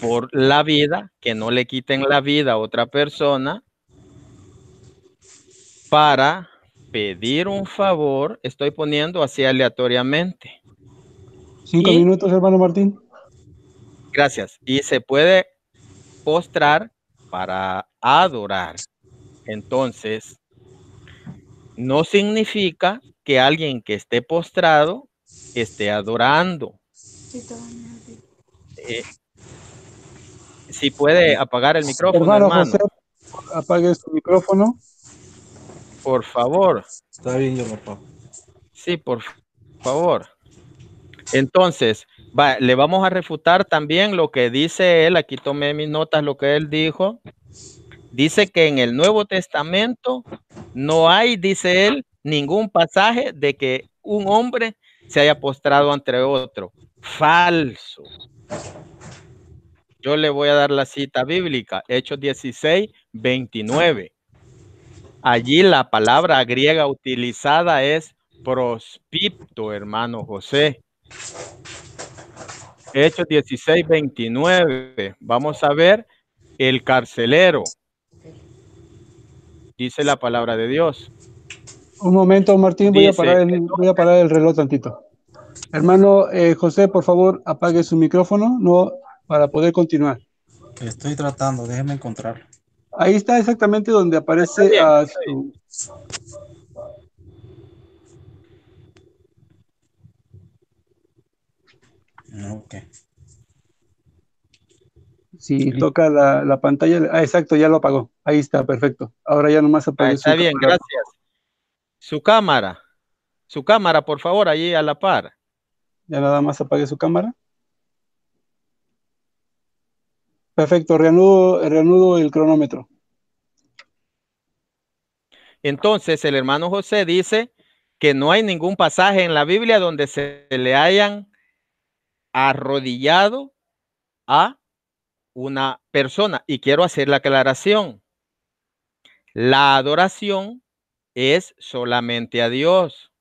por la vida, que no le quiten la vida a otra persona, para pedir un favor, estoy poniendo así aleatoriamente. Cinco minutos, hermano Martín. Gracias. Y se puede postrar para adorar. Entonces, no significa que alguien que esté postrado esté adorando. Eh, si puede apagar el micrófono. apague su micrófono. Por favor. Está bien, yo Sí, por favor. Entonces, le vamos a refutar también lo que dice él. Aquí tomé mis notas, lo que él dijo. Dice que en el Nuevo Testamento no hay, dice él, ningún pasaje de que un hombre se haya postrado ante otro. Falso. Yo le voy a dar la cita bíblica, Hechos 16, 29. Allí la palabra griega utilizada es prospipto, hermano José. Hechos 16, 29. Vamos a ver el carcelero dice la palabra de Dios. Un momento, Martín, voy, a, parar el, voy a parar el reloj tantito. Hermano eh, José, por favor, apague su micrófono no, para poder continuar. Estoy tratando, déjeme encontrarlo. Ahí está exactamente donde aparece a su... Ah, ok. Si toca la, la pantalla, ah, exacto, ya lo apagó. Ahí está, perfecto. Ahora ya nomás cámara. está bien, gracias. Su cámara. Su cámara, por favor, allí a la par. Ya nada más apague su cámara. Perfecto, reanudo, reanudo el cronómetro. Entonces, el hermano José dice que no hay ningún pasaje en la Biblia donde se le hayan arrodillado a una persona. Y quiero hacer la aclaración. La adoración es solamente a Dios.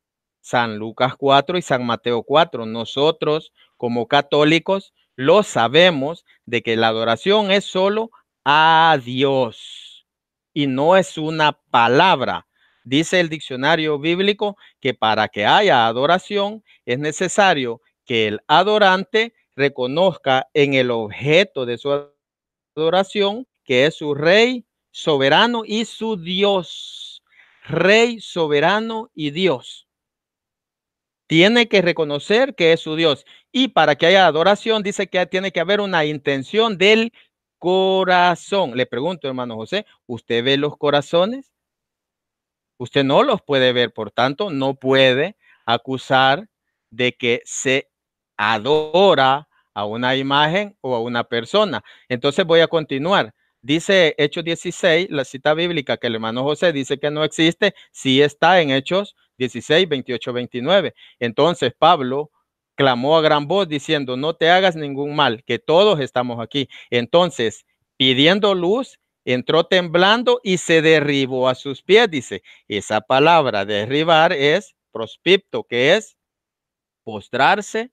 San Lucas 4 y San Mateo 4. Nosotros, como católicos, lo sabemos de que la adoración es solo a Dios y no es una palabra. Dice el diccionario bíblico que para que haya adoración es necesario que el adorante reconozca en el objeto de su adoración que es su rey soberano y su Dios. Rey, soberano y Dios. Tiene que reconocer que es su Dios. Y para que haya adoración, dice que tiene que haber una intención del corazón. Le pregunto, hermano José, ¿usted ve los corazones? Usted no los puede ver, por tanto, no puede acusar de que se adora a una imagen o a una persona. Entonces voy a continuar. Dice Hechos 16, la cita bíblica que el hermano José dice que no existe, sí está en Hechos 16, 28, 29. Entonces Pablo clamó a gran voz diciendo, no te hagas ningún mal, que todos estamos aquí. Entonces, pidiendo luz, entró temblando y se derribó a sus pies, dice. Esa palabra derribar es prospipto, que es postrarse,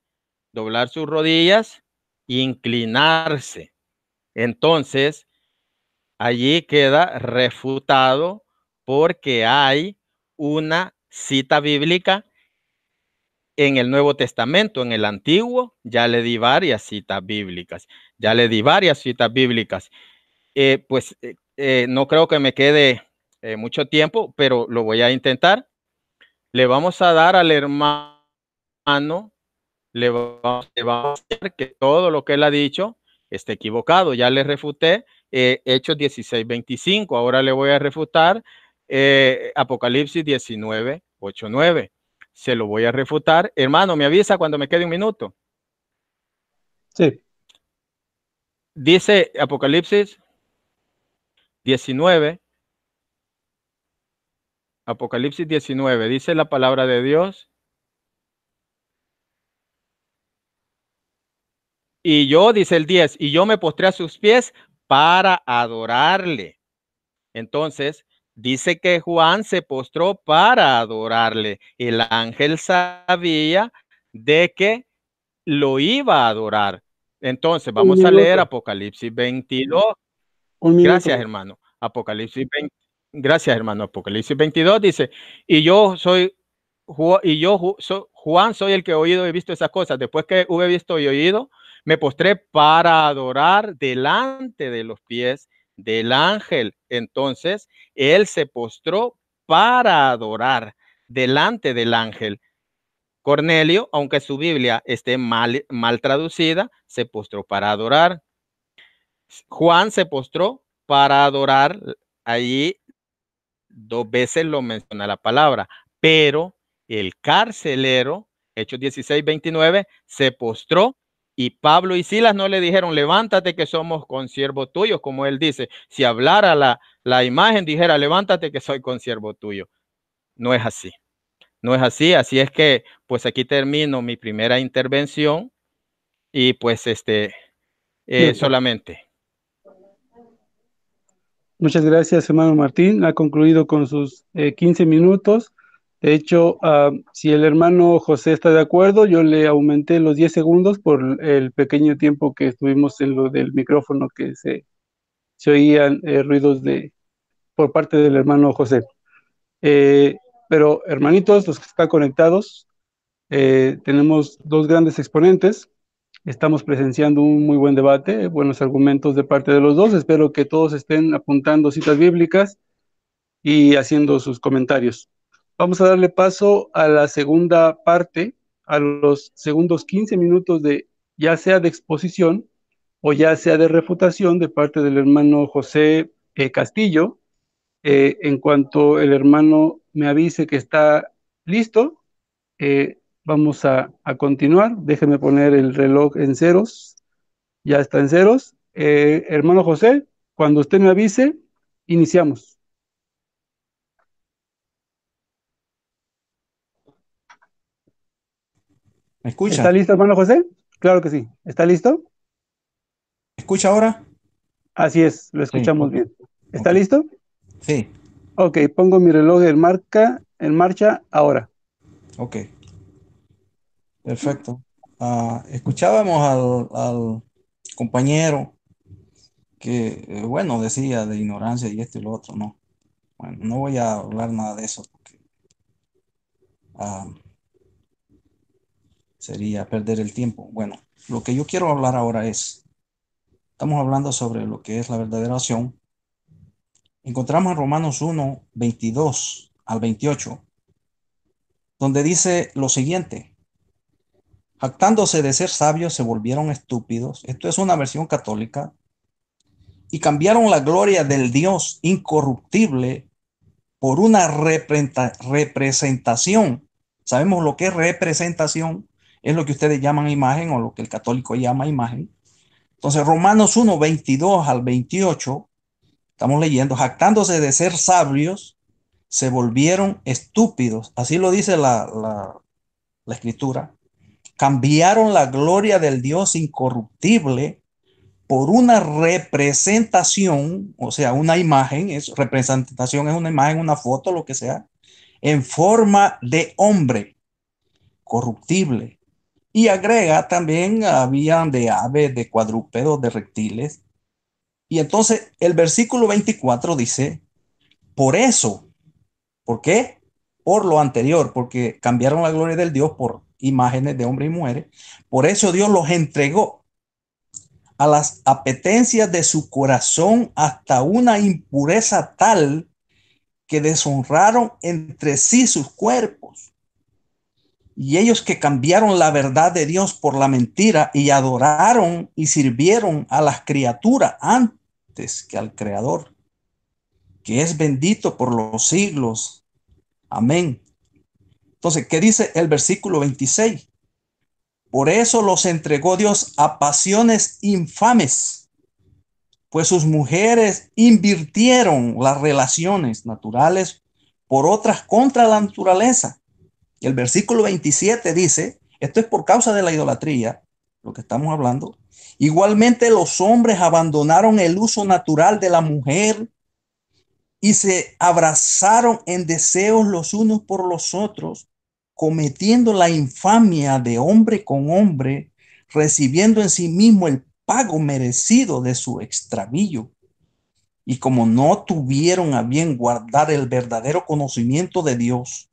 doblar sus rodillas, inclinarse. Entonces, allí queda refutado porque hay una cita bíblica en el Nuevo Testamento, en el Antiguo, ya le di varias citas bíblicas, ya le di varias citas bíblicas. Eh, pues eh, eh, no creo que me quede mucho tiempo, pero lo voy a intentar. Le vamos a dar al hermano, le vamos, le vamos a decir que todo lo que él ha dicho esté equivocado, ya le refuté, eh, Hechos 16, 25. Ahora le voy a refutar eh, Apocalipsis 19, 8, 9. Se lo voy a refutar. Hermano, me avisa cuando me quede un minuto. Sí. Dice Apocalipsis 19. Apocalipsis 19. Dice la palabra de Dios. Y yo, dice el 10, y yo me postré a sus pies para adorarle. Entonces, dice que Juan se postró para adorarle. El ángel sabía de que lo iba a adorar. Entonces, vamos a leer Apocalipsis 22. Gracias, hermano. Apocalipsis Gracias, hermano. Apocalipsis 22 dice, y yo soy, y yo Juan soy el que he oído y visto esas cosas. Después que hube visto y oído, me postré para adorar delante de los pies del ángel. Entonces, él se postró para adorar delante del ángel. Cornelio, aunque su Biblia esté mal, traducida, se postró para adorar. Juan se postró para adorar. Allí dos veces lo menciona la palabra, pero el carcelero, Hechos 16, 29, se postró y Pablo y Silas no le dijeron, levántate que somos consiervos tuyos, como él dice. Si hablara la, la imagen, dijera, levántate que soy consiervo tuyo. No es así. No es así. Así es que, pues aquí termino mi primera intervención y pues este, eh, pues. solamente. Muchas gracias, hermano Martín. Ha concluido con sus 15 eh, minutos. De hecho, ah, si el hermano José está de acuerdo, yo le aumenté los 10 segundos por el pequeño tiempo que estuvimos en lo del micrófono que se, se oían eh, ruidos de, por parte del hermano José. Eh, pero hermanitos, los que están conectados, eh, tenemos dos grandes exponentes. Estamos presenciando un muy buen debate, buenos argumentos de parte de los dos. Espero que todos estén apuntando citas bíblicas y haciendo sus comentarios. Vamos a darle paso a la segunda parte, a los segundos 15 minutos de ya sea de exposición o ya sea de refutación de parte del hermano José eh, Castillo. Eh, en cuanto el hermano me avise que está listo, eh, vamos a, a, continuar. Déjeme poner el reloj en ceros. Ya está en ceros. hermano José, cuando usted me avise, iniciamos. escucha? ¿Está listo, hermano José? Claro que sí. ¿Está listo? escucha ahora? Así es, lo escuchamos bien. ¿Está listo? Sí. Ok, pongo mi reloj en, marca, en marcha ahora. Ok. Perfecto. Ah, escuchábamos al, compañero que, eh, bueno, decía de ignorancia y esto y lo otro, ¿no? Bueno, no voy a hablar nada de eso ah, sería perder el tiempo. Bueno, lo que yo quiero hablar ahora es, estamos hablando sobre lo que es la verdadera oración. Encontramos en Romanos 1, 22 al 28, donde dice lo siguiente. Jactándose de ser sabios, se volvieron estúpidos. Esto es una versión católica. Y cambiaron la gloria del Dios incorruptible por una representación. ¿Sabemos lo que es representación? es lo que ustedes llaman imagen o lo que el católico llama imagen. Entonces, Romanos 1, 22 al 28, estamos leyendo, jactándose de ser sabios, se volvieron estúpidos. Así lo dice la, la escritura. Cambiaron la gloria del Dios incorruptible por una representación, o sea, una imagen, es, representación es una imagen, una foto, lo que sea, en forma de hombre corruptible y agrega también, habían de aves, de cuadrúpedos, de reptiles. Y entonces el versículo 24 dice, por eso, ¿por qué? Por lo anterior, porque cambiaron la gloria del Dios por imágenes de hombre y mujer. Por eso Dios los entregó a las apetencias de su corazón hasta una impureza tal que deshonraron entre sí sus cuerpos y ellos que cambiaron la verdad de Dios por la mentira y adoraron y sirvieron a las criaturas antes que al Creador, que es bendito por los siglos. Amén. Entonces, ¿qué dice el versículo 26? Por eso los entregó Dios a pasiones infames, pues sus mujeres invirtieron las relaciones naturales por otras contra la naturaleza el versículo 27 dice, esto es por causa de la idolatría, lo que estamos hablando. Igualmente los hombres abandonaron el uso natural de la mujer y se abrazaron en deseos los unos por los otros, cometiendo la infamia de hombre con hombre, recibiendo en sí mismo el pago merecido de su extravío. Y como no tuvieron a bien guardar el verdadero conocimiento de Dios,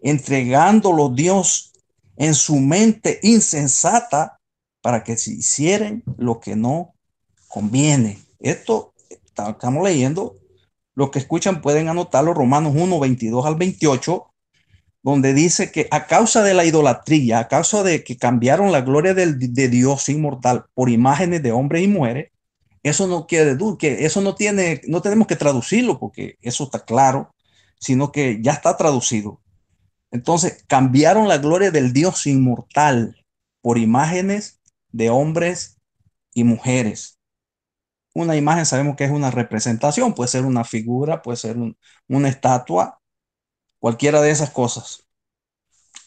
entregándolo Dios en su mente insensata para que se hicieran lo que no conviene. Esto estamos leyendo, los que escuchan pueden los Romanos 1, 22 al 28, donde dice que a causa de la idolatría, a causa de que cambiaron la gloria de Dios inmortal por imágenes de hombres y mujeres, eso no quiere que eso no tiene, no tenemos que traducirlo porque eso está claro, sino que ya está traducido. Entonces, cambiaron la gloria del Dios inmortal por imágenes de hombres y mujeres. Una imagen sabemos que es una representación, puede ser una figura, puede ser una estatua, cualquiera de esas cosas.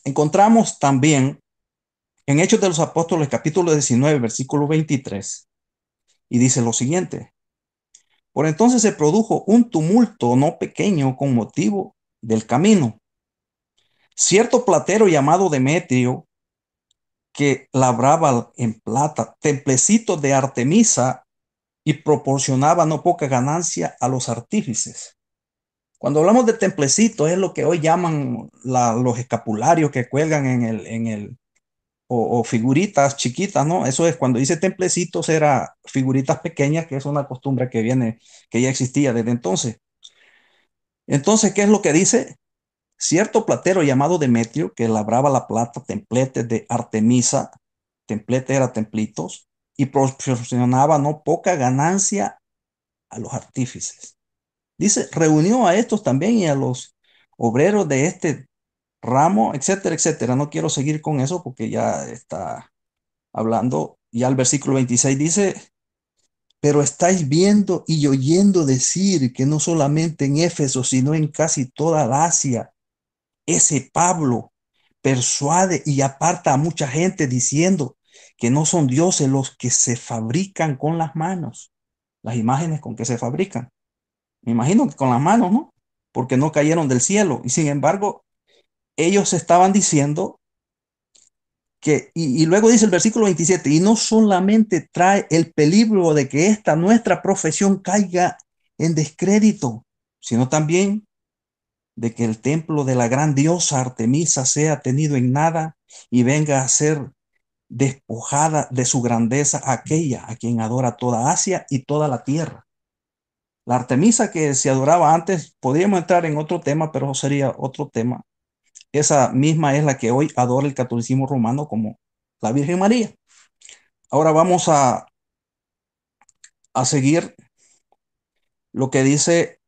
Encontramos también en Hechos de los Apóstoles capítulo 19, versículo 23, y dice lo siguiente. Por entonces se produjo un tumulto no pequeño con motivo del camino Cierto platero llamado Demetrio, que labraba en plata templecitos de Artemisa y proporcionaba no poca ganancia a los artífices. Cuando hablamos de templecitos es lo que hoy llaman los escapularios que cuelgan en el, en el o, o, figuritas chiquitas, ¿no? Eso es, cuando dice templecitos era figuritas pequeñas, que es una costumbre que viene, que ya existía desde entonces. Entonces, ¿qué es lo que dice? Cierto platero llamado Demetrio, que labraba la plata templete de Artemisa, templete era templitos, y proporcionaba no poca ganancia a los artífices. Dice, reunió a estos también y a los obreros de este ramo, etcétera, etcétera. No quiero seguir con eso porque ya está hablando. Y al versículo 26 dice, pero estáis viendo y oyendo decir que no solamente en Éfeso, sino en casi toda la Asia ese Pablo persuade y aparta a mucha gente diciendo que no son dioses los que se fabrican con las manos, las imágenes con que se fabrican. Me imagino que con las manos, ¿no? Porque no cayeron del cielo. Y sin embargo, ellos estaban diciendo que, y, luego dice el versículo 27, y no solamente trae el peligro de que esta nuestra profesión caiga en descrédito, sino también de que el templo de la gran diosa Artemisa sea tenido en nada y venga a ser despojada de su grandeza aquella a quien adora toda Asia y toda la tierra. La Artemisa que se adoraba antes, podríamos entrar en otro tema, pero sería otro tema. Esa misma es la que hoy adora el catolicismo romano como la Virgen María. Ahora vamos a, a seguir lo que dice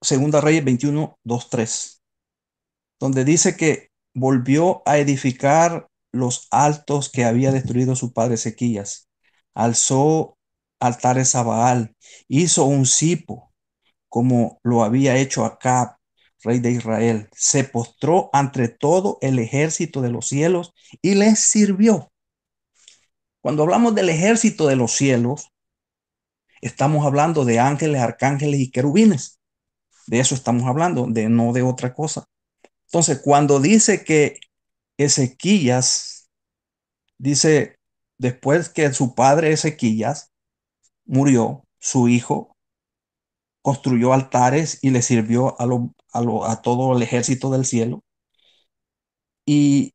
Segunda Reyes 21, 2, donde dice que volvió a edificar los altos que había destruido su padre Sequías, alzó altares a Baal, hizo un cipo, como lo había hecho Acab, rey de Israel, se postró ante todo el ejército de los cielos y les sirvió. Cuando hablamos del ejército de los cielos, estamos hablando de ángeles, arcángeles y querubines. De eso estamos hablando, de no de otra cosa. Entonces, cuando dice que Ezequías, dice, después que su padre Ezequías murió, su hijo construyó altares y le sirvió a, a todo el ejército del cielo. Y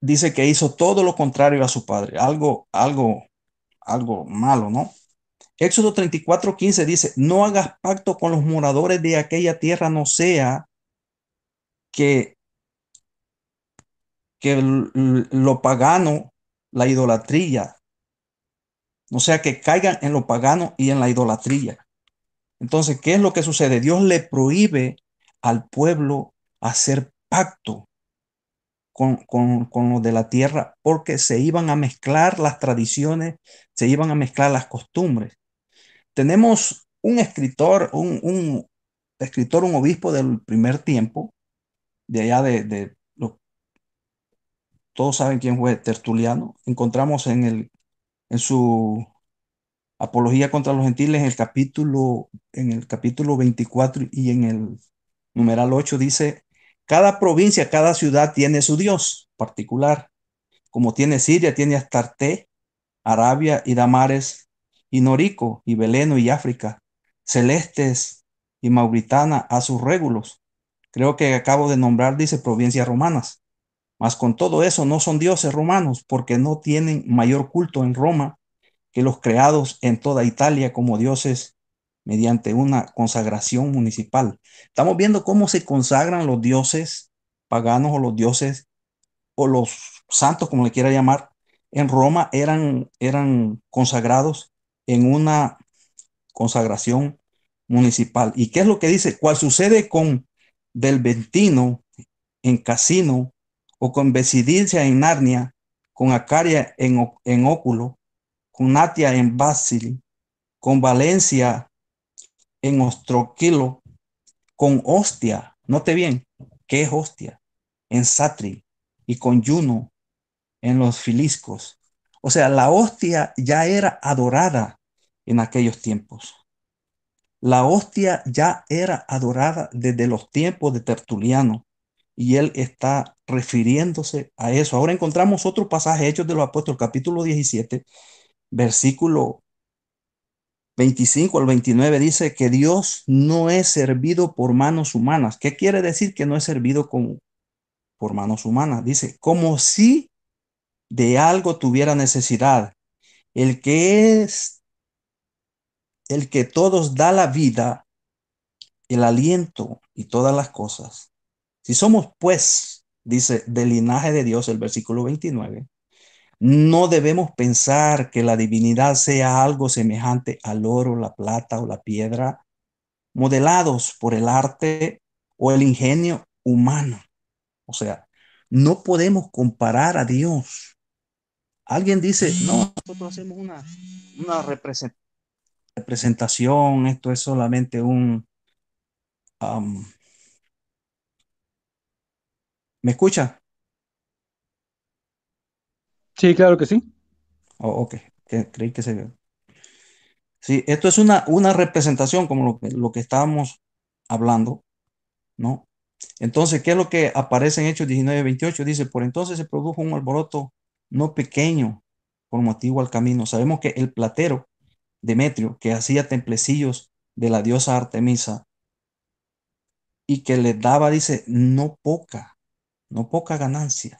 dice que hizo todo lo contrario a su padre, algo, algo, algo malo, ¿no? Éxodo 34, 15 dice, no hagas pacto con los moradores de aquella tierra, no sea que, que lo pagano, la idolatría, no sea que caigan en lo pagano y en la idolatría. Entonces, ¿qué es lo que sucede? Dios le prohíbe al pueblo hacer pacto con, con, con los de la tierra porque se iban a mezclar las tradiciones, se iban a mezclar las costumbres. Tenemos un escritor, un, escritor, un obispo del primer tiempo, de allá de, todos saben quién fue Tertuliano. Encontramos en, el, en su Apología contra los Gentiles, en el capítulo, en el capítulo 24 y en el numeral 8 dice, cada provincia, cada ciudad tiene su Dios particular, como tiene Siria, tiene Astarte, Arabia y Damares, y Norico y Beleno y África, Celestes y Mauritana a sus régulos. Creo que acabo de nombrar, dice, provincias romanas. Mas con todo eso no son dioses romanos porque no tienen mayor culto en Roma que los creados en toda Italia como dioses mediante una consagración municipal. Estamos viendo cómo se consagran los dioses paganos o los dioses o los santos, como le quiera llamar, en Roma eran, eran consagrados en una consagración municipal. ¿Y qué es lo que dice? ¿Cuál sucede con del Ventino en Casino o con Besidilcia en Narnia, con Acaria en, en Óculo, con Natia en Básil? con Valencia en Ostroquilo, con Hostia, note bien, ¿qué es Hostia? En Satri y con Juno en los Filiscos o sea, la hostia ya era adorada en aquellos tiempos. La hostia ya era adorada desde los tiempos de Tertuliano y él está refiriéndose a eso. Ahora encontramos otro pasaje, Hechos de los Apóstoles, capítulo 17, versículo 25 al 29, dice que Dios no es servido por manos humanas. ¿Qué quiere decir que no es servido por manos humanas? Dice, como si de algo tuviera necesidad. El que es, el que todos da la vida, el aliento y todas las cosas. Si somos pues, dice, del linaje de Dios, el versículo 29, no debemos pensar que la divinidad sea algo semejante al oro, la plata o la piedra, modelados por el arte o el ingenio humano. O sea, no podemos comparar a Dios Alguien dice, no, nosotros hacemos una, una representación, esto es solamente un... ¿Me escucha? Sí, claro que sí. Oh, ok, creí que se... Sí, esto es una, una representación como lo, lo que estábamos hablando, ¿no? Entonces, ¿qué es lo que aparece en Hechos 19, 28? Dice, por entonces se produjo un alboroto no pequeño por motivo al camino. Sabemos que el platero Demetrio, que hacía templecillos de la diosa Artemisa y que le daba, dice, no poca, no poca ganancia.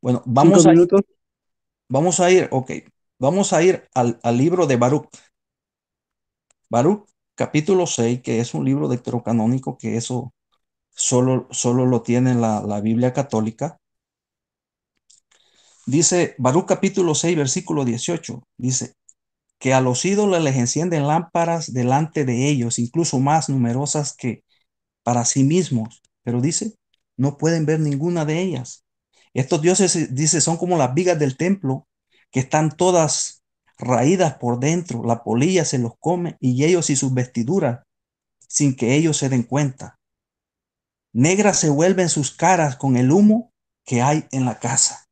Bueno, vamos a, vamos a ir, ok, vamos a ir al, libro de Baruch. Baruch, capítulo 6, que es un libro deuterocanónico, que eso solo, solo lo tiene la, la Biblia católica. Dice Baruch capítulo 6, versículo 18, dice, que a los ídolos les encienden lámparas delante de ellos, incluso más numerosas que para sí mismos, pero dice, no pueden ver ninguna de ellas. Estos dioses, dice, son como las vigas del templo, que están todas raídas por dentro, la polilla se los come y ellos y sus vestiduras, sin que ellos se den cuenta. Negras se vuelven sus caras con el humo que hay en la casa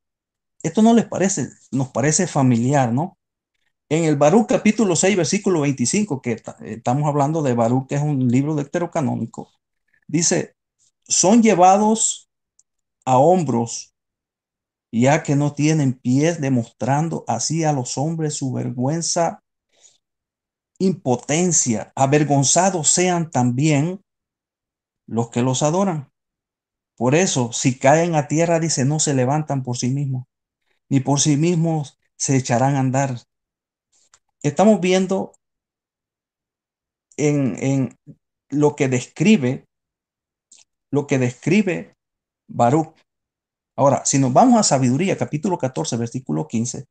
esto no les parece, nos parece familiar, ¿no? En el barú capítulo 6, versículo 25, que eh, estamos hablando de Baruch, que es un libro canónico, dice, son llevados a hombros, ya que no tienen pies, demostrando así a los hombres su vergüenza, impotencia, avergonzados sean también los que los adoran. Por eso, si caen a tierra, dice, no se levantan por sí mismos ni por sí mismos se echarán a andar. Estamos viendo en, lo que describe, lo que describe Baruch. Ahora, si nos vamos a Sabiduría, capítulo 14, versículo 15,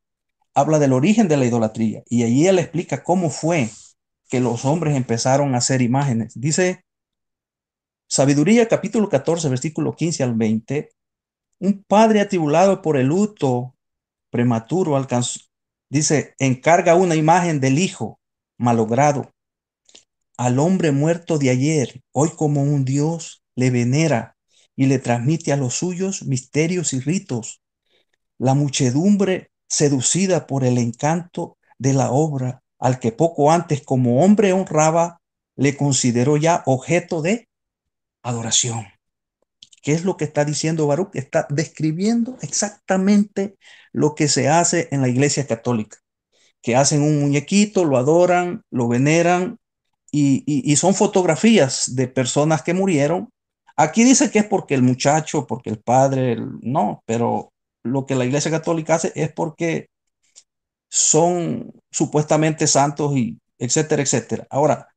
habla del origen de la idolatría y allí él explica cómo fue que los hombres empezaron a hacer imágenes. Dice Sabiduría, capítulo 14, versículo 15 al 20, un padre atribulado por el luto prematuro alcanzó, dice, encarga una imagen del hijo malogrado. Al hombre muerto de ayer, hoy como un Dios, le venera y le transmite a los suyos misterios y ritos. La muchedumbre, seducida por el encanto de la obra, al que poco antes como hombre honraba, le consideró ya objeto de adoración. ¿Qué es lo que está diciendo Baruch? Está describiendo exactamente lo que se hace en la iglesia católica, que hacen un muñequito, lo adoran, lo veneran y, y son fotografías de personas que murieron. Aquí dice que es porque el muchacho, porque el padre, no, pero lo que la iglesia católica hace es porque son supuestamente santos y etcétera, etcétera. Ahora,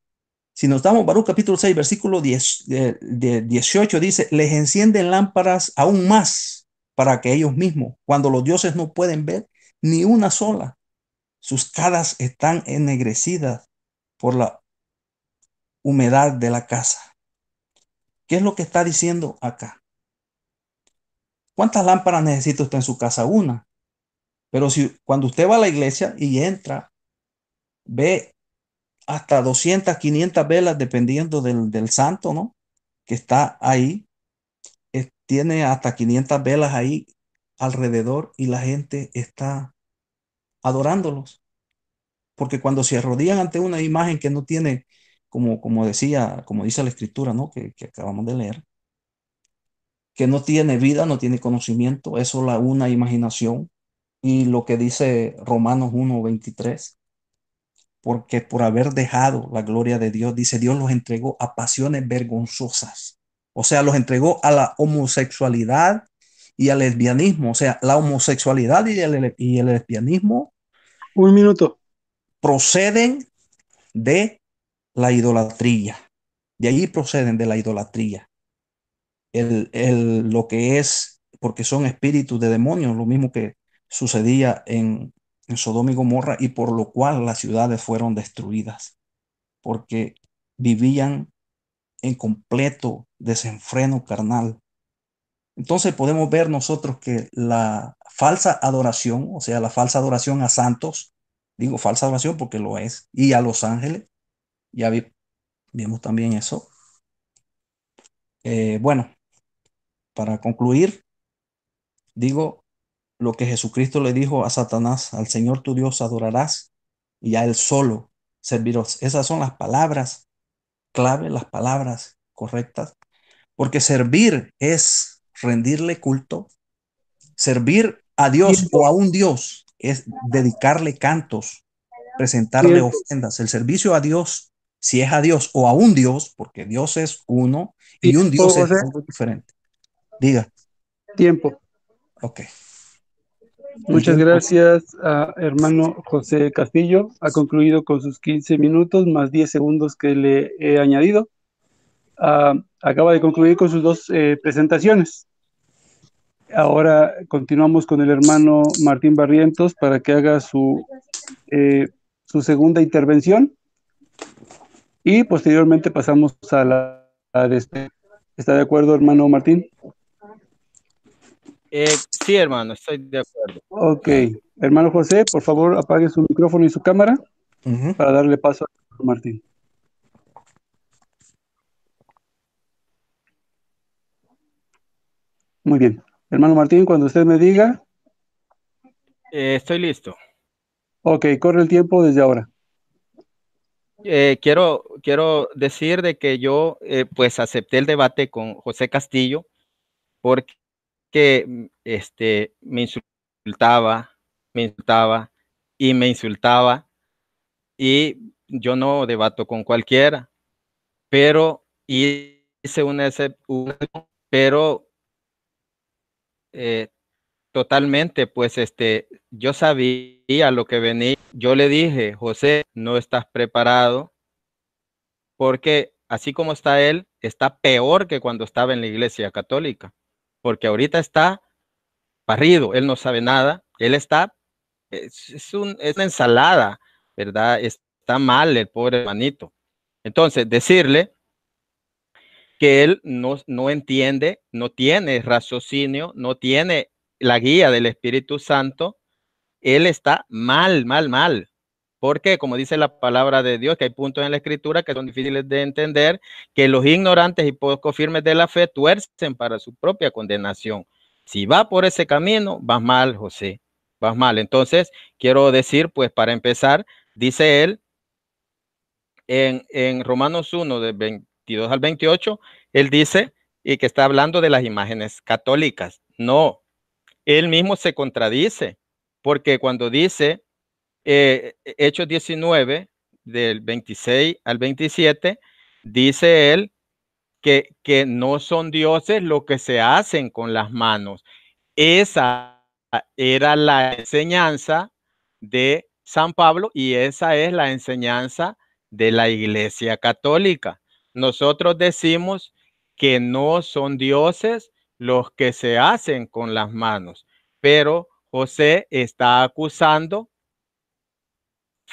si nos damos Baruch capítulo 6, versículo 10, de, 18, dice, les encienden lámparas aún más para que ellos mismos, cuando los dioses no pueden ver ni una sola, sus caras están ennegrecidas por la humedad de la casa. ¿Qué es lo que está diciendo acá? ¿Cuántas lámparas necesita usted en su casa? Una. Pero si cuando usted va a la iglesia y entra, ve hasta 200, 500 velas, dependiendo del, del santo, ¿no? Que está ahí. tiene hasta 500 velas ahí alrededor y la gente está adorándolos. Porque cuando se arrodillan ante una imagen que no tiene, como, como decía, como dice la escritura, ¿no? Que, acabamos de leer, que no tiene vida, no tiene conocimiento, es solo una imaginación. Y lo que dice Romanos 1.23, porque por haber dejado la gloria de Dios, dice Dios los entregó a pasiones vergonzosas. O sea, los entregó a la homosexualidad y al lesbianismo. O sea, la homosexualidad y el, lesbianismo. Un minuto. Proceden de la idolatría. De allí proceden de la idolatría. el, lo que es, porque son espíritus de demonios, lo mismo que sucedía en, en Sodoma y Gomorra y por lo cual las ciudades fueron destruidas, porque vivían en completo desenfreno carnal. Entonces podemos ver nosotros que la falsa adoración, o sea, la falsa adoración a santos, digo falsa adoración porque lo es, y a los ángeles, ya vimos también eso. Eh, bueno, para concluir, digo, lo que Jesucristo le dijo a Satanás, al Señor tu Dios adorarás y a Él solo servirás. Esas son las palabras clave, las palabras correctas, porque servir es rendirle culto, servir a Dios o a un Dios es dedicarle cantos, presentarle ofrendas. El servicio a Dios, si es a Dios o a un Dios, porque Dios es uno y, un Dios es algo diferente. Diga. Tiempo. Ok. Muchas gracias a hermano José Castillo. Ha concluido con sus 15 minutos más 10 segundos que le he añadido. Ah, acaba de concluir con sus dos eh, presentaciones. Ahora continuamos con el hermano Martín Barrientos para que haga su, eh, su segunda intervención y posteriormente pasamos a la, a ¿Está de acuerdo, hermano Martín? Eh, sí, hermano, estoy de acuerdo. Ok. Hermano José, por favor, apague su micrófono y su cámara para darle paso a Martín. Muy bien. Hermano Martín, cuando usted me diga. Eh, estoy listo. Ok, corre el tiempo desde ahora. Eh, quiero, quiero decir de que yo eh, pues acepté el debate con José Castillo porque que mm, este, me insultaba, me insultaba y me insultaba. Y yo no debato con cualquiera, pero hice una ese pero eh, totalmente, pues este, yo sabía lo que venía. Yo le dije, José, no estás preparado porque así como está él, está peor que cuando estaba en la iglesia católica porque ahorita está parrido, él no sabe nada, él está, es, un, una ensalada, ¿verdad? Está mal el pobre hermanito. Entonces, decirle que él no, no entiende, no tiene raciocinio, no tiene la guía del Espíritu Santo, él está mal, mal, mal. Porque, como dice la palabra de Dios, que hay puntos en la escritura que son difíciles de entender, que los ignorantes y poco firmes de la fe tuercen para su propia condenación. Si va por ese camino, vas mal, José, vas mal. Entonces, quiero decir, pues para empezar, dice él en, en Romanos 1, de 22 al 28, él dice, y que está hablando de las imágenes católicas. No, él mismo se contradice, porque cuando dice eh, eh, Hechos 19, del 26 al 27, dice él que, que no son dioses lo que se hacen con las manos. Esa era la enseñanza de San Pablo y esa es la enseñanza de la Iglesia Católica. Nosotros decimos que no son dioses los que se hacen con las manos, pero José está acusando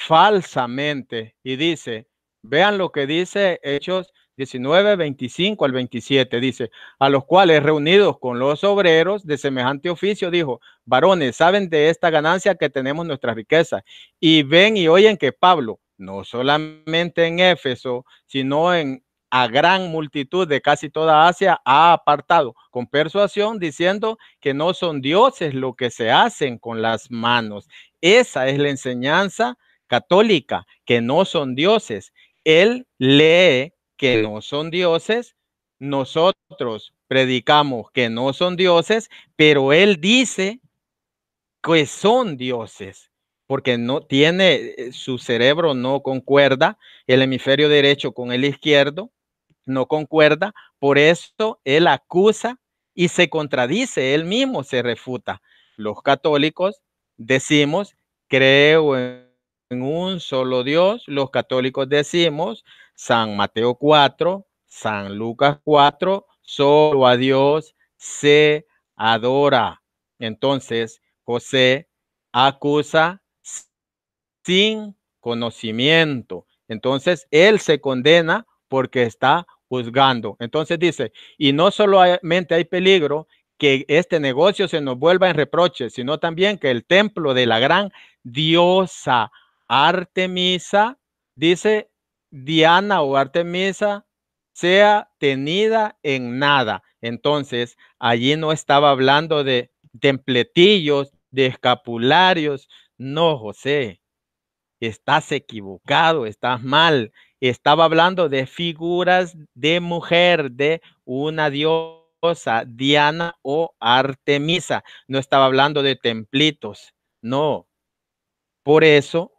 falsamente y dice, vean lo que dice Hechos 19, 25 al 27, dice, a los cuales reunidos con los obreros de semejante oficio, dijo, varones, saben de esta ganancia que tenemos nuestra riqueza y ven y oyen que Pablo, no solamente en Éfeso, sino en a gran multitud de casi toda Asia ha apartado con persuasión diciendo que no son dioses lo que se hacen con las manos. Esa es la enseñanza católica, que no son dioses. Él lee que no son dioses, nosotros predicamos que no son dioses, pero él dice que son dioses, porque no tiene eh, su cerebro no concuerda el hemisferio derecho con el izquierdo, no concuerda, por esto él acusa y se contradice, él mismo se refuta. Los católicos decimos, creo en en un solo Dios, los católicos decimos San Mateo 4, San Lucas 4, solo a Dios se adora. Entonces, José acusa sin conocimiento. Entonces, él se condena porque está juzgando. Entonces dice, y no solamente hay peligro que este negocio se nos vuelva en reproche, sino también que el templo de la gran diosa Artemisa, dice Diana o Artemisa, sea tenida en nada. Entonces, allí no estaba hablando de templetillos, de escapularios. No, José, estás equivocado, estás mal. Estaba hablando de figuras de mujer, de una diosa, Diana o Artemisa. No estaba hablando de templitos, no. Por eso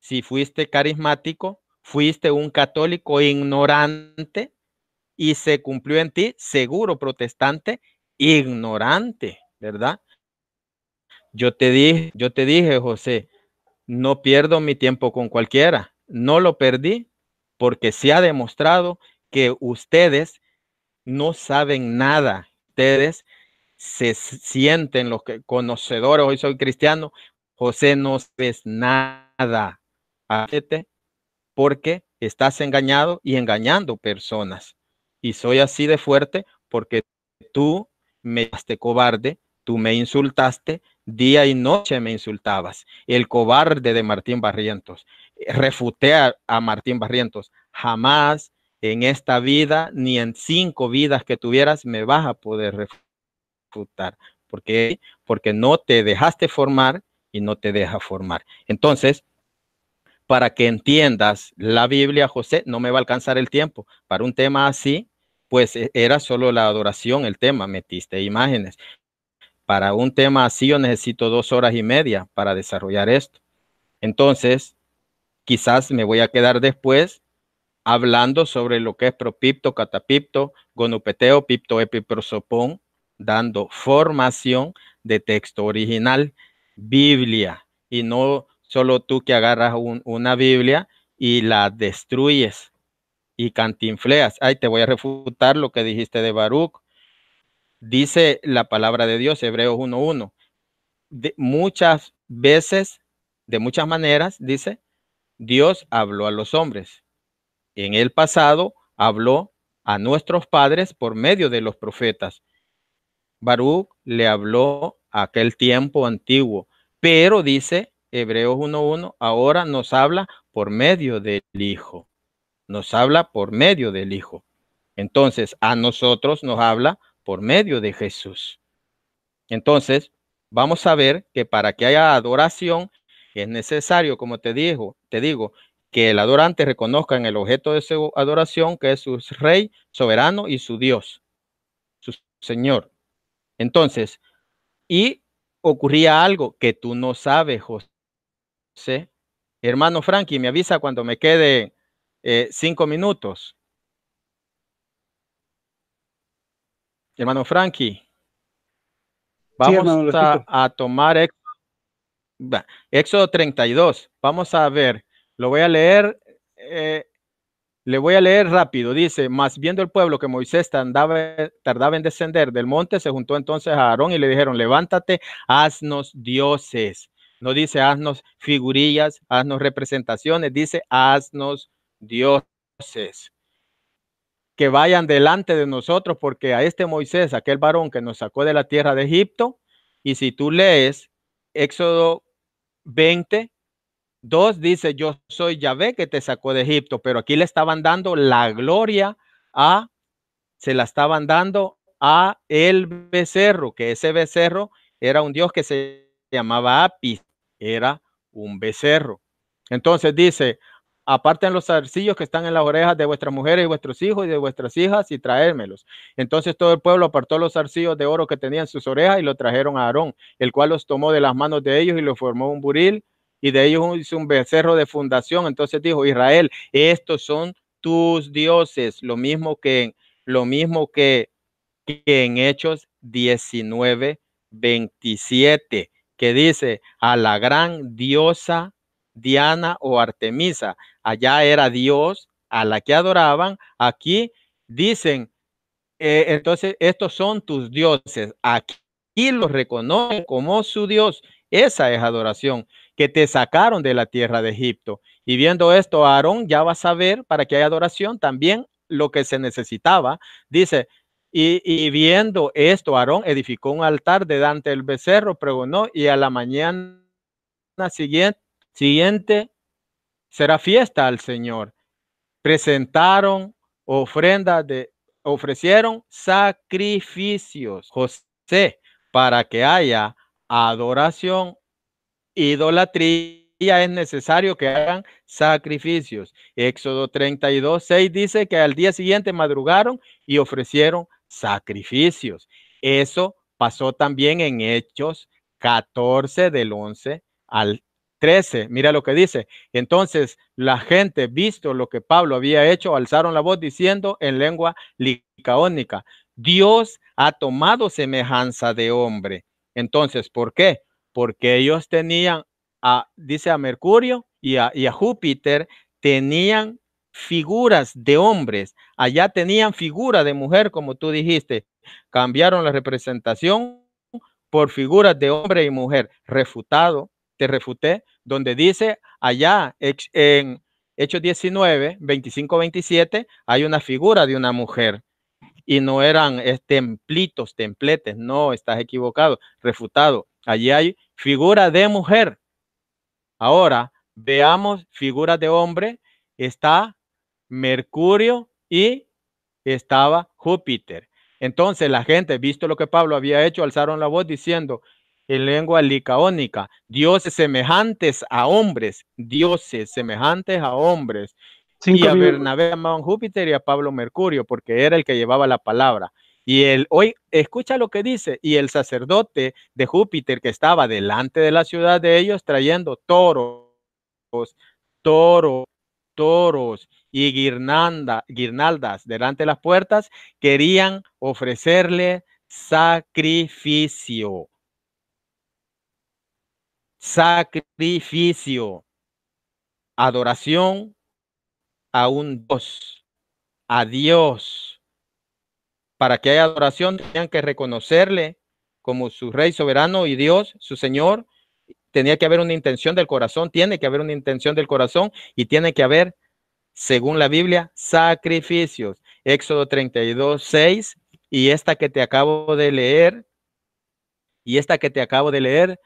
si fuiste carismático, fuiste un católico ignorante y se cumplió en ti, seguro protestante, ignorante, ¿verdad? Yo te dije, yo te dije, José, no pierdo mi tiempo con cualquiera, no lo perdí porque se ha demostrado que ustedes no saben nada, ustedes se sienten los que, conocedores, hoy soy cristiano, José no sabes nada, porque estás engañado y engañando personas. Y soy así de fuerte porque tú me de cobarde, tú me insultaste, día y noche me insultabas. El cobarde de Martín Barrientos. Eh, refuté a, a Martín Barrientos. Jamás en esta vida, ni en cinco vidas que tuvieras, me vas a poder refutar. porque Porque no te dejaste formar y no te deja formar. Entonces, para que entiendas la Biblia, José, no me va a alcanzar el tiempo. Para un tema así, pues e, era solo la adoración el tema, metiste imágenes. Para un tema así yo necesito dos horas y media para desarrollar esto. Entonces, quizás me voy a quedar después hablando sobre lo que es propipto, catapipto, gonupeteo, pipto, epiprosopón, dando formación de texto original, Biblia, y no solo tú que agarras una Biblia y la destruyes y cantinfleas. Ay, te voy a refutar lo que dijiste de Baruch. Dice la palabra de Dios, Hebreos 1.1. Muchas veces, de muchas maneras, dice, Dios habló a los hombres. En el pasado habló a nuestros padres por medio de los profetas. Baruch le habló a aquel tiempo antiguo, pero dice, Hebreos 1.1 ahora nos habla por medio del Hijo. Nos habla por medio del Hijo. Entonces, a nosotros nos habla por medio de Jesús. Entonces, vamos a ver que para que haya adoración es necesario, como te digo, te digo, que el adorante reconozca en el objeto de su adoración que es su rey soberano y su Dios, su Señor. Entonces, y ocurría algo que tú no sabes, José. ¿sí? Hermano Frankie, me avisa cuando me quede eh, cinco minutos. Hermano Frankie, vamos a, tomar Éxodo, 32. Vamos a ver, lo voy a leer. Eh, le voy a leer rápido. Dice, mas viendo el pueblo que Moisés tardaba, tardaba, en descender del monte, se juntó entonces a Aarón y le dijeron, levántate, haznos dioses no dice haznos figurillas, haznos representaciones, dice haznos dioses que vayan delante de nosotros, porque a este Moisés, aquel varón que nos sacó de la tierra de Egipto, y si tú lees Éxodo 20, 2 dice, yo soy Yahvé que te sacó de Egipto, pero aquí le estaban dando la gloria a, se la estaban dando a el becerro, que ese becerro era un dios que se llamaba Apis era un becerro. Entonces dice, aparten los zarcillos que están en las orejas de vuestras mujeres y vuestros hijos y de vuestras hijas y traérmelos. Entonces todo el pueblo apartó los zarcillos de oro que tenían sus orejas y lo trajeron a Aarón, el cual los tomó de las manos de ellos y lo formó un buril y de ellos hizo un becerro de fundación. Entonces dijo Israel, estos son tus dioses, lo mismo que, lo mismo que, en Hechos 19, 27 que dice a la gran diosa Diana o Artemisa. Allá era Dios a la que adoraban. Aquí dicen, eh, entonces, estos son tus dioses. Aquí los reconocen como su Dios. Esa es adoración que te sacaron de la tierra de Egipto. Y viendo esto, Aarón ya va a saber para que hay adoración también lo que se necesitaba. Dice, y, viendo esto, Aarón edificó un altar de Dante el becerro, pregonó, y a la mañana siguiente, será fiesta al Señor. Presentaron ofrendas de, ofrecieron sacrificios, José, para que haya adoración, idolatría es necesario que hagan sacrificios. Éxodo 32, 6 dice que al día siguiente madrugaron y ofrecieron sacrificios. Eso pasó también en Hechos 14 del 11 al 13. Mira lo que dice. Entonces la gente, visto lo que Pablo había hecho, alzaron la voz diciendo en lengua licaónica, Dios ha tomado semejanza de hombre. Entonces, ¿por qué? Porque ellos tenían, a, dice a Mercurio y a, y a Júpiter, tenían figuras de hombres, allá tenían figura de mujer, como tú dijiste, cambiaron la representación por figuras de hombre y mujer, refutado, te refuté, donde dice allá en Hechos 19, 25, 27, hay una figura de una mujer y no eran templitos, templetes, no, estás equivocado, refutado, allí hay figura de mujer. Ahora, veamos figuras de hombre, está Mercurio y estaba Júpiter. Entonces la gente, visto lo que Pablo había hecho, alzaron la voz diciendo, en lengua licaónica, dioses semejantes a hombres, dioses semejantes a hombres. y a Bernabé Júpiter y a Pablo Mercurio, porque era el que llevaba la palabra. Y él, hoy, escucha lo que dice, y el sacerdote de Júpiter que estaba delante de la ciudad de ellos trayendo toros, toros, toros y guirnanda, guirnaldas delante de las puertas, querían ofrecerle sacrificio. Sacrificio. Adoración a un Dios, a Dios. Para que haya adoración, tenían que reconocerle como su rey soberano y Dios, su Señor. Tenía que haber una intención del corazón, tiene que haber una intención del corazón y tiene que haber según la Biblia, sacrificios. Éxodo 32, 6 y esta que te acabo de leer, y esta que te acabo de leer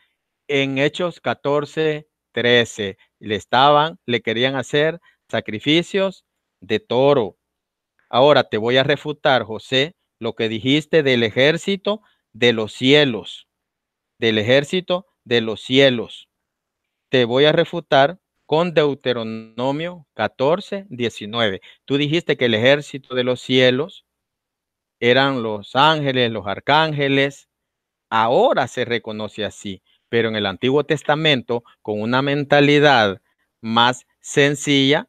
en Hechos 14, 13. Le estaban, le querían hacer sacrificios de toro. Ahora te voy a refutar, José, lo que dijiste del ejército de los cielos, del ejército de los cielos. Te voy a refutar con Deuteronomio 14, 19. Tú dijiste que el ejército de los cielos eran los ángeles, los arcángeles. Ahora se reconoce así, pero en el Antiguo Testamento, con una mentalidad más sencilla,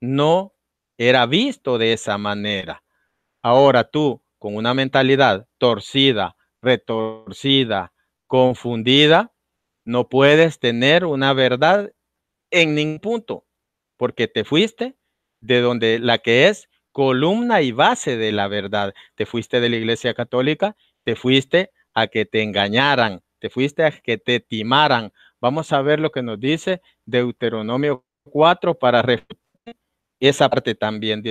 no era visto de esa manera. Ahora tú, con una mentalidad torcida, retorcida, confundida, no puedes tener una verdad en ningún punto, porque te fuiste de donde la que es columna y base de la verdad. Te fuiste de la Iglesia Católica, te fuiste a que te engañaran, te fuiste a que te timaran. Vamos a ver lo que nos dice Deuteronomio 4 para esa parte también.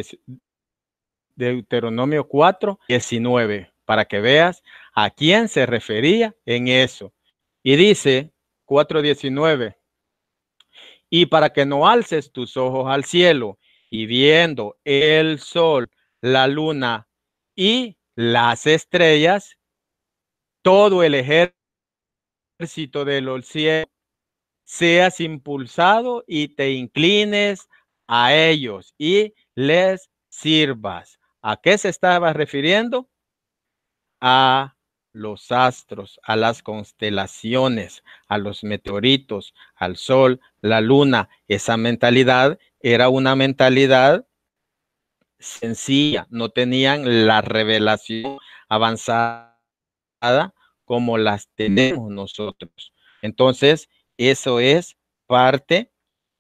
Deuteronomio 4, 19, para que veas a quién se refería en eso. Y dice 4.19, y para que no alces tus ojos al cielo y viendo el sol, la luna y las estrellas, todo el ejército de los cielos, seas impulsado y te inclines a ellos y les sirvas. ¿A qué se estaba refiriendo? A los astros, a las constelaciones, a los meteoritos, al sol, la luna. Esa mentalidad era una mentalidad sencilla, no tenían la revelación avanzada como las tenemos nosotros. Entonces, eso es parte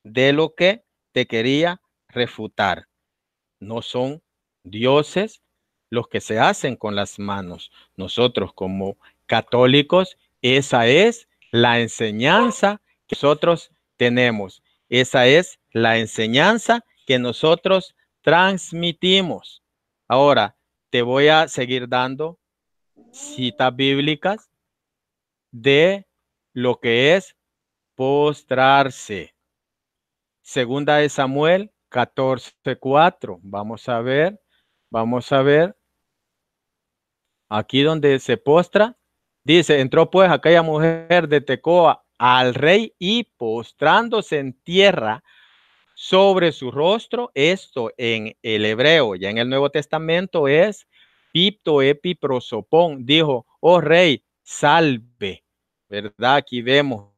de lo que te quería refutar. No son dioses, los que se hacen con las manos. Nosotros como católicos, esa es la enseñanza que nosotros tenemos. Esa es la enseñanza que nosotros transmitimos. Ahora, te voy a seguir dando citas bíblicas de lo que es postrarse. Segunda de Samuel 14:4. Vamos a ver, vamos a ver Aquí donde se postra, dice, entró pues aquella mujer de Tecoa al rey y postrándose en tierra sobre su rostro, esto en el hebreo, ya en el Nuevo Testamento es pipto epiprosopón, dijo, oh rey, salve, ¿verdad? Aquí vemos,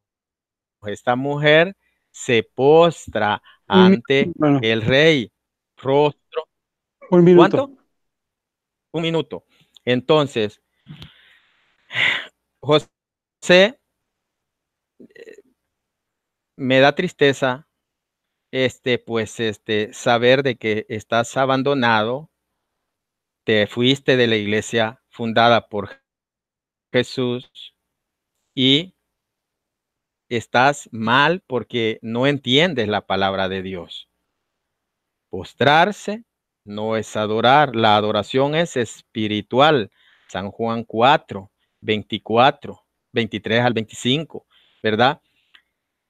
esta mujer se postra ante el rey, rostro. Un minuto. Un minuto. Entonces, José, eh, me da tristeza, este, pues, este, saber de que estás abandonado, te fuiste de la iglesia fundada por Jesús y estás mal porque no entiendes la palabra de Dios. Postrarse no es adorar, la adoración es espiritual. San Juan 4, 24, 23 al 25, ¿verdad?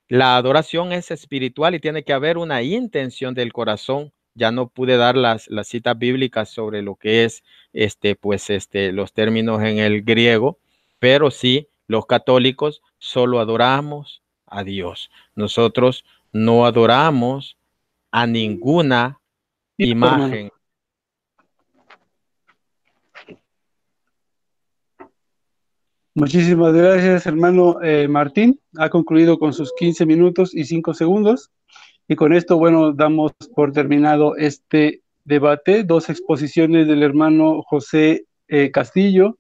La adoración es espiritual y tiene que haber una intención del corazón. Ya no pude dar las, las citas bíblicas sobre lo que es este, pues este, los términos en el griego, pero sí, los católicos solo adoramos a Dios. Nosotros no adoramos a ninguna Imagen. Muchísimas gracias, hermano eh, Martín. Ha concluido con sus 15 minutos y 5 segundos. Y con esto, bueno, damos por terminado este debate, dos exposiciones del hermano José eh, Castillo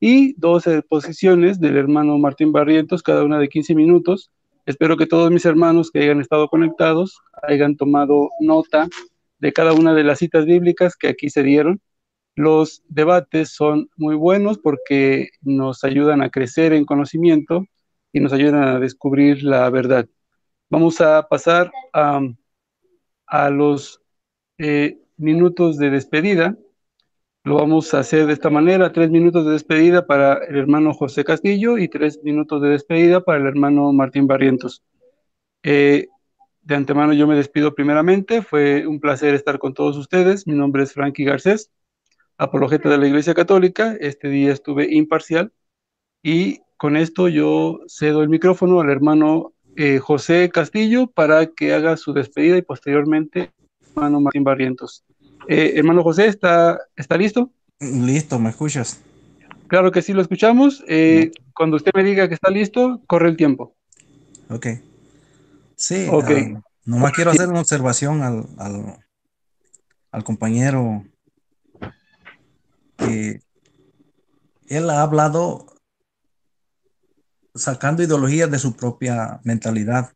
y dos exposiciones del hermano Martín Barrientos, cada una de 15 minutos. Espero que todos mis hermanos que hayan estado conectados hayan tomado nota de cada una de las citas bíblicas que aquí se dieron. Los debates son muy buenos porque nos ayudan a crecer en conocimiento y nos ayudan a descubrir la verdad. Vamos a pasar a, los eh, minutos de despedida. Lo vamos a hacer de esta manera, tres minutos de despedida para el hermano José Castillo y tres minutos de despedida para el hermano Martín Barrientos. Eh, de antemano yo me despido primeramente. Fue un placer estar con todos ustedes. Mi nombre es Frankie Garcés, apologeta de la Iglesia Católica. Este día estuve imparcial y con esto yo cedo el micrófono al hermano eh, José Castillo para que haga su despedida y posteriormente hermano Martín Barrientos. Eh, hermano José, ¿está, ¿está listo? Listo, ¿me escuchas? Claro que sí, lo escuchamos. Eh, cuando usted me diga que está listo, corre el tiempo. Ok. Sí, ok. nomás quiero hacer una observación al, compañero que él ha hablado sacando ideologías de su propia mentalidad.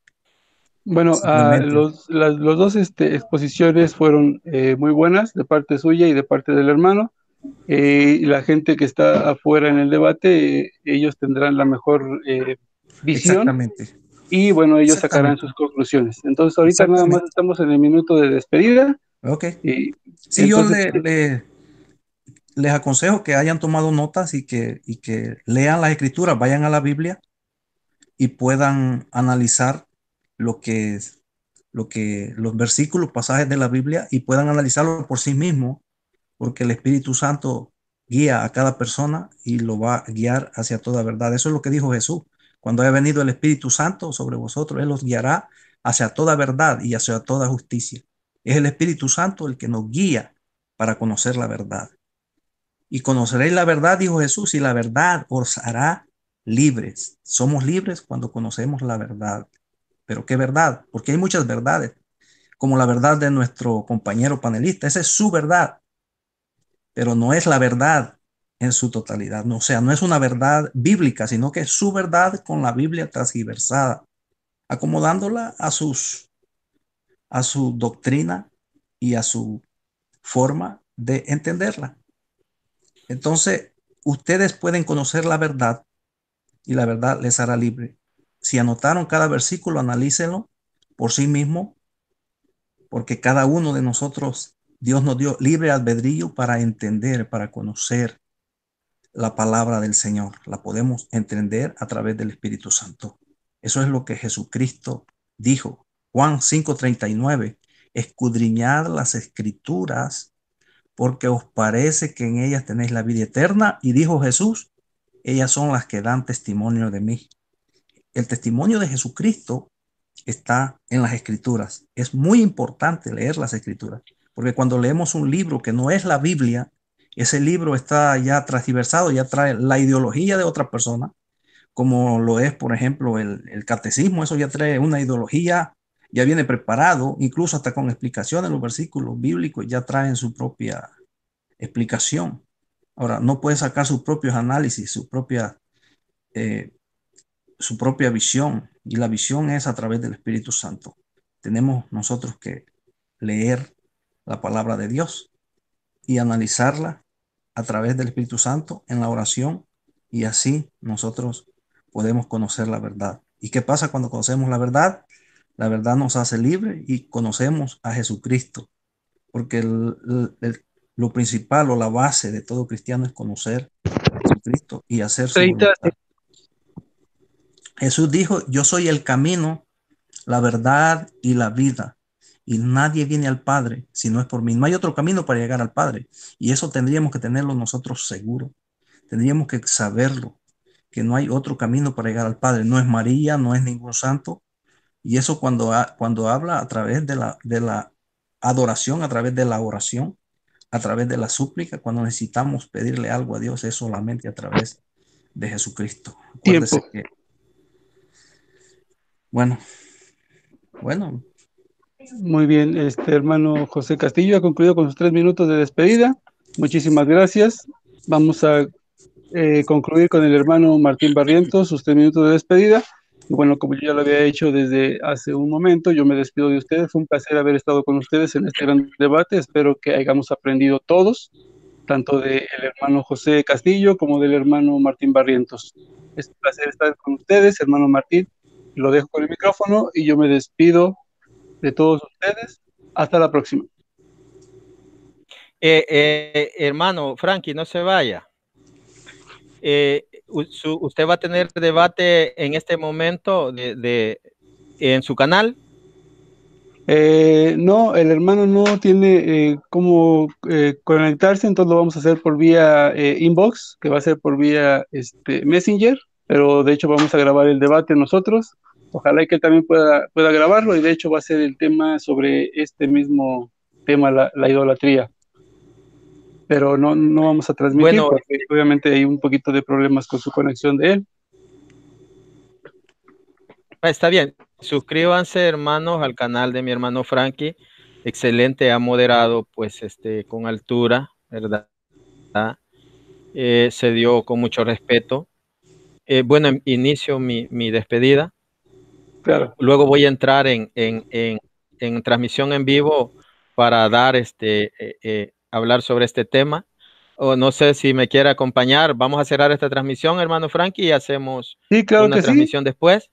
Bueno, ah, las dos este, exposiciones fueron eh, muy buenas de parte suya y de parte del hermano. Eh, la gente que está afuera en el debate, eh, ellos tendrán la mejor visión. Exactamente y bueno, ellos sacarán sus conclusiones. Entonces ahorita nada más estamos en el minuto de despedida. Ok. Y, sí, yo les aconsejo que hayan tomado notas y que, y que lean las escrituras, vayan a la Biblia y puedan analizar lo que, lo que los versículos, pasajes de la Biblia y puedan analizarlo por sí mismos, porque el Espíritu Santo guía a cada persona y lo va a guiar hacia toda verdad. Eso es lo que dijo Jesús. Cuando haya venido el Espíritu Santo sobre vosotros, Él os guiará hacia toda verdad y hacia toda justicia. Es el Espíritu Santo el que nos guía para conocer la verdad. Y conoceréis la verdad, dijo Jesús, y la verdad os hará libres. Somos libres cuando conocemos la verdad. Pero ¿qué verdad? Porque hay muchas verdades, como la verdad de nuestro compañero panelista. Esa es su verdad, pero no es la verdad en su totalidad. No, o sea, no es una verdad bíblica, sino que es su verdad con la Biblia transversada, acomodándola a, sus, a su doctrina y a su forma de entenderla. Entonces, ustedes pueden conocer la verdad y la verdad les hará libre. Si anotaron cada versículo, analícenlo por sí mismo, porque cada uno de nosotros, Dios nos dio libre albedrío para entender, para conocer, la palabra del Señor, la podemos entender a través del Espíritu Santo. Eso es lo que Jesucristo dijo. Juan 5:39, escudriñad las escrituras porque os parece que en ellas tenéis la vida eterna. Y dijo Jesús, ellas son las que dan testimonio de mí. El testimonio de Jesucristo está en las escrituras. Es muy importante leer las escrituras, porque cuando leemos un libro que no es la Biblia, ese libro está ya transversado, ya trae la ideología de otra persona, como lo es, por ejemplo, el, catecismo, eso ya trae una ideología, ya viene preparado, incluso hasta con explicaciones, los versículos bíblicos ya traen su propia explicación. Ahora, no puede sacar sus propios análisis, su propia, eh, su propia visión, y la visión es a través del Espíritu Santo. Tenemos nosotros que leer la palabra de Dios y analizarla a través del Espíritu Santo en la oración y así nosotros podemos conocer la verdad. ¿Y qué pasa cuando conocemos la verdad? La verdad nos hace libre y conocemos a Jesucristo, porque lo principal o la base de todo cristiano es conocer a Jesucristo y hacer su Jesús dijo, yo soy el camino, la verdad y la vida y nadie viene al Padre si no es por mí. No hay otro camino para llegar al Padre y eso tendríamos que tenerlo nosotros seguro. Tendríamos que saberlo, que no hay otro camino para llegar al Padre. No es María, no es ningún santo. Y eso cuando, cuando habla a través de la, de la adoración, a través de la oración, a través de la súplica, cuando necesitamos pedirle algo a Dios, es solamente a través de Jesucristo. Tiempo. Bueno, bueno, muy bien, este hermano José Castillo ha concluido con sus tres minutos de despedida. Muchísimas gracias. Vamos a eh, concluir con el hermano Martín Barrientos sus tres minutos de despedida. Y bueno, como yo ya lo había hecho desde hace un momento, yo me despido de ustedes. Fue un placer haber estado con ustedes en este gran debate. Espero que hayamos aprendido todos, tanto del hermano José Castillo como del hermano Martín Barrientos. Es un placer estar con ustedes, hermano Martín. Lo dejo con el micrófono y yo me despido de todos ustedes. Hasta la próxima. Eh, eh, hermano Frankie, no se vaya. Eh, usted va a tener debate en este momento de, de en su canal. no, el hermano no tiene cómo conectarse, entonces lo vamos a hacer por vía inbox, que va a ser por vía este, Messenger, pero de hecho vamos a grabar el debate nosotros. Ojalá que él también pueda, pueda grabarlo y de hecho va a ser el tema sobre este mismo tema, la, idolatría. Pero no, no vamos a transmitir bueno, porque obviamente hay un poquito de problemas con su conexión de él. Ah, está bien. Suscríbanse, hermanos, al canal de mi hermano Frankie. Excelente, ha moderado, pues, este, con altura, ¿verdad? Eh, se dio con mucho respeto. Eh, bueno, inicio mi, mi despedida. Luego voy a entrar en, transmisión en vivo para dar este, eh, eh, hablar sobre este tema. O no sé si me quiere acompañar. Vamos a cerrar esta transmisión, hermano Frankie, y hacemos sí, claro una transmisión después.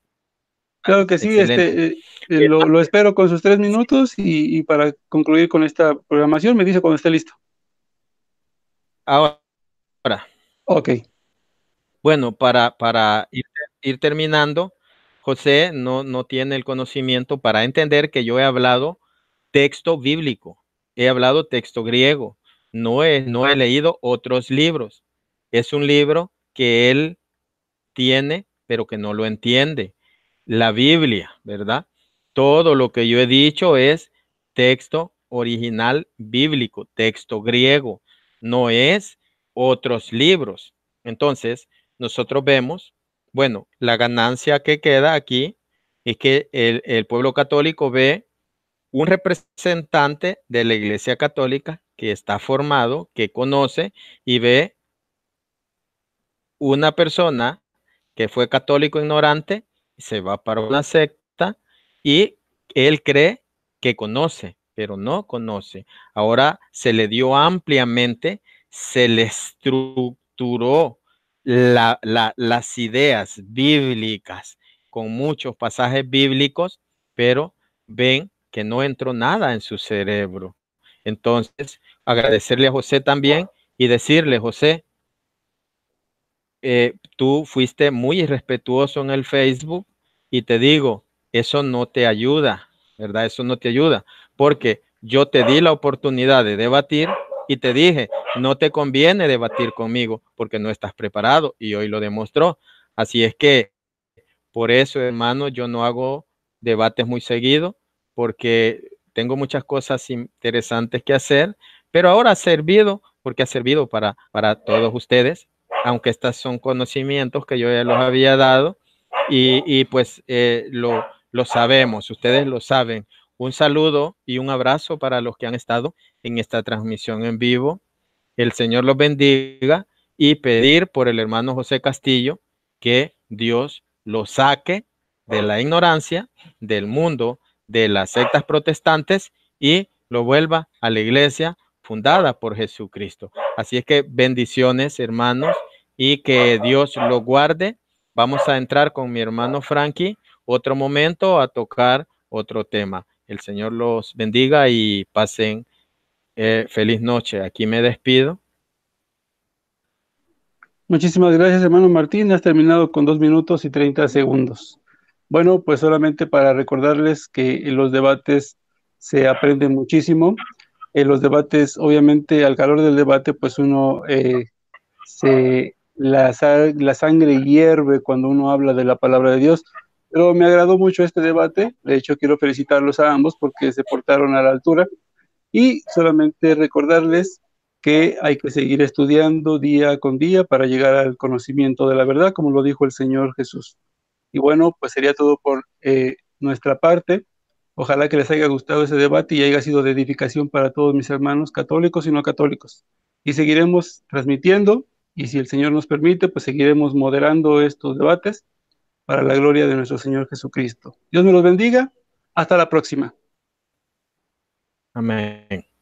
Claro que sí, este, eh, lo, espero con sus tres minutos y, para concluir con esta programación, me dice cuando esté listo. Ahora. Ok. Bueno, para, para ir terminando, José no, no tiene el conocimiento para entender que yo he hablado texto bíblico, he hablado texto griego, no no he leído otros libros. Es un libro que él tiene, pero que no lo entiende. La Biblia, ¿verdad? Todo lo que yo he dicho es texto original bíblico, texto griego, no es otros libros. Entonces, nosotros vemos bueno, la ganancia que queda aquí es que el, pueblo católico ve un representante de la Iglesia Católica que está formado, que conoce y ve una persona que fue católico ignorante, se va para una secta y él cree que conoce, pero no conoce. Ahora se le dio ampliamente, se le estructuró la, las ideas bíblicas con muchos pasajes bíblicos, pero ven que no entró nada en su cerebro. Entonces, agradecerle a José también y decirle, José, eh, tú fuiste muy irrespetuoso en el Facebook y te digo, eso no te ayuda, ¿verdad? Eso no te ayuda, porque yo te di la oportunidad de debatir, y te dije, no te conviene debatir conmigo porque no estás preparado y hoy lo demostró. Así es que por eso, hermano, yo no hago debates muy seguido porque tengo muchas cosas interesantes que hacer, pero ahora ha servido porque ha servido para, para todos ustedes, aunque estos son conocimientos que yo ya los había dado y, pues eh, lo, lo sabemos, ustedes lo saben. Un saludo y un abrazo para los que han estado en esta transmisión en vivo. El Señor los bendiga y pedir por el hermano José Castillo que Dios lo saque de la ignorancia, del mundo, de las sectas protestantes y lo vuelva a la iglesia fundada por Jesucristo. Así es que bendiciones, hermanos, y que Dios lo guarde. Vamos a entrar con mi hermano Frankie otro momento a tocar otro tema. El Señor los bendiga y pasen eh, feliz noche. Aquí me despido. Muchísimas gracias, hermano Martín. Has terminado con dos minutos y treinta segundos. Bueno, pues solamente para recordarles que en los debates se aprende muchísimo. En los debates, obviamente, al calor del debate, pues uno eh, se la, la sangre hierve cuando uno habla de la palabra de Dios. Pero me agradó mucho este debate. De hecho, quiero felicitarlos a ambos porque se portaron a la altura. Y solamente recordarles que hay que seguir estudiando día con día para llegar al conocimiento de la verdad, como lo dijo el Señor Jesús. Y bueno, pues sería todo por eh, nuestra parte. Ojalá que les haya gustado ese debate y haya sido de edificación para todos mis hermanos católicos y no católicos. Y seguiremos transmitiendo y si el Señor nos permite, pues seguiremos moderando estos debates para la gloria de nuestro Señor Jesucristo. Dios me los bendiga. Hasta la próxima. Amén.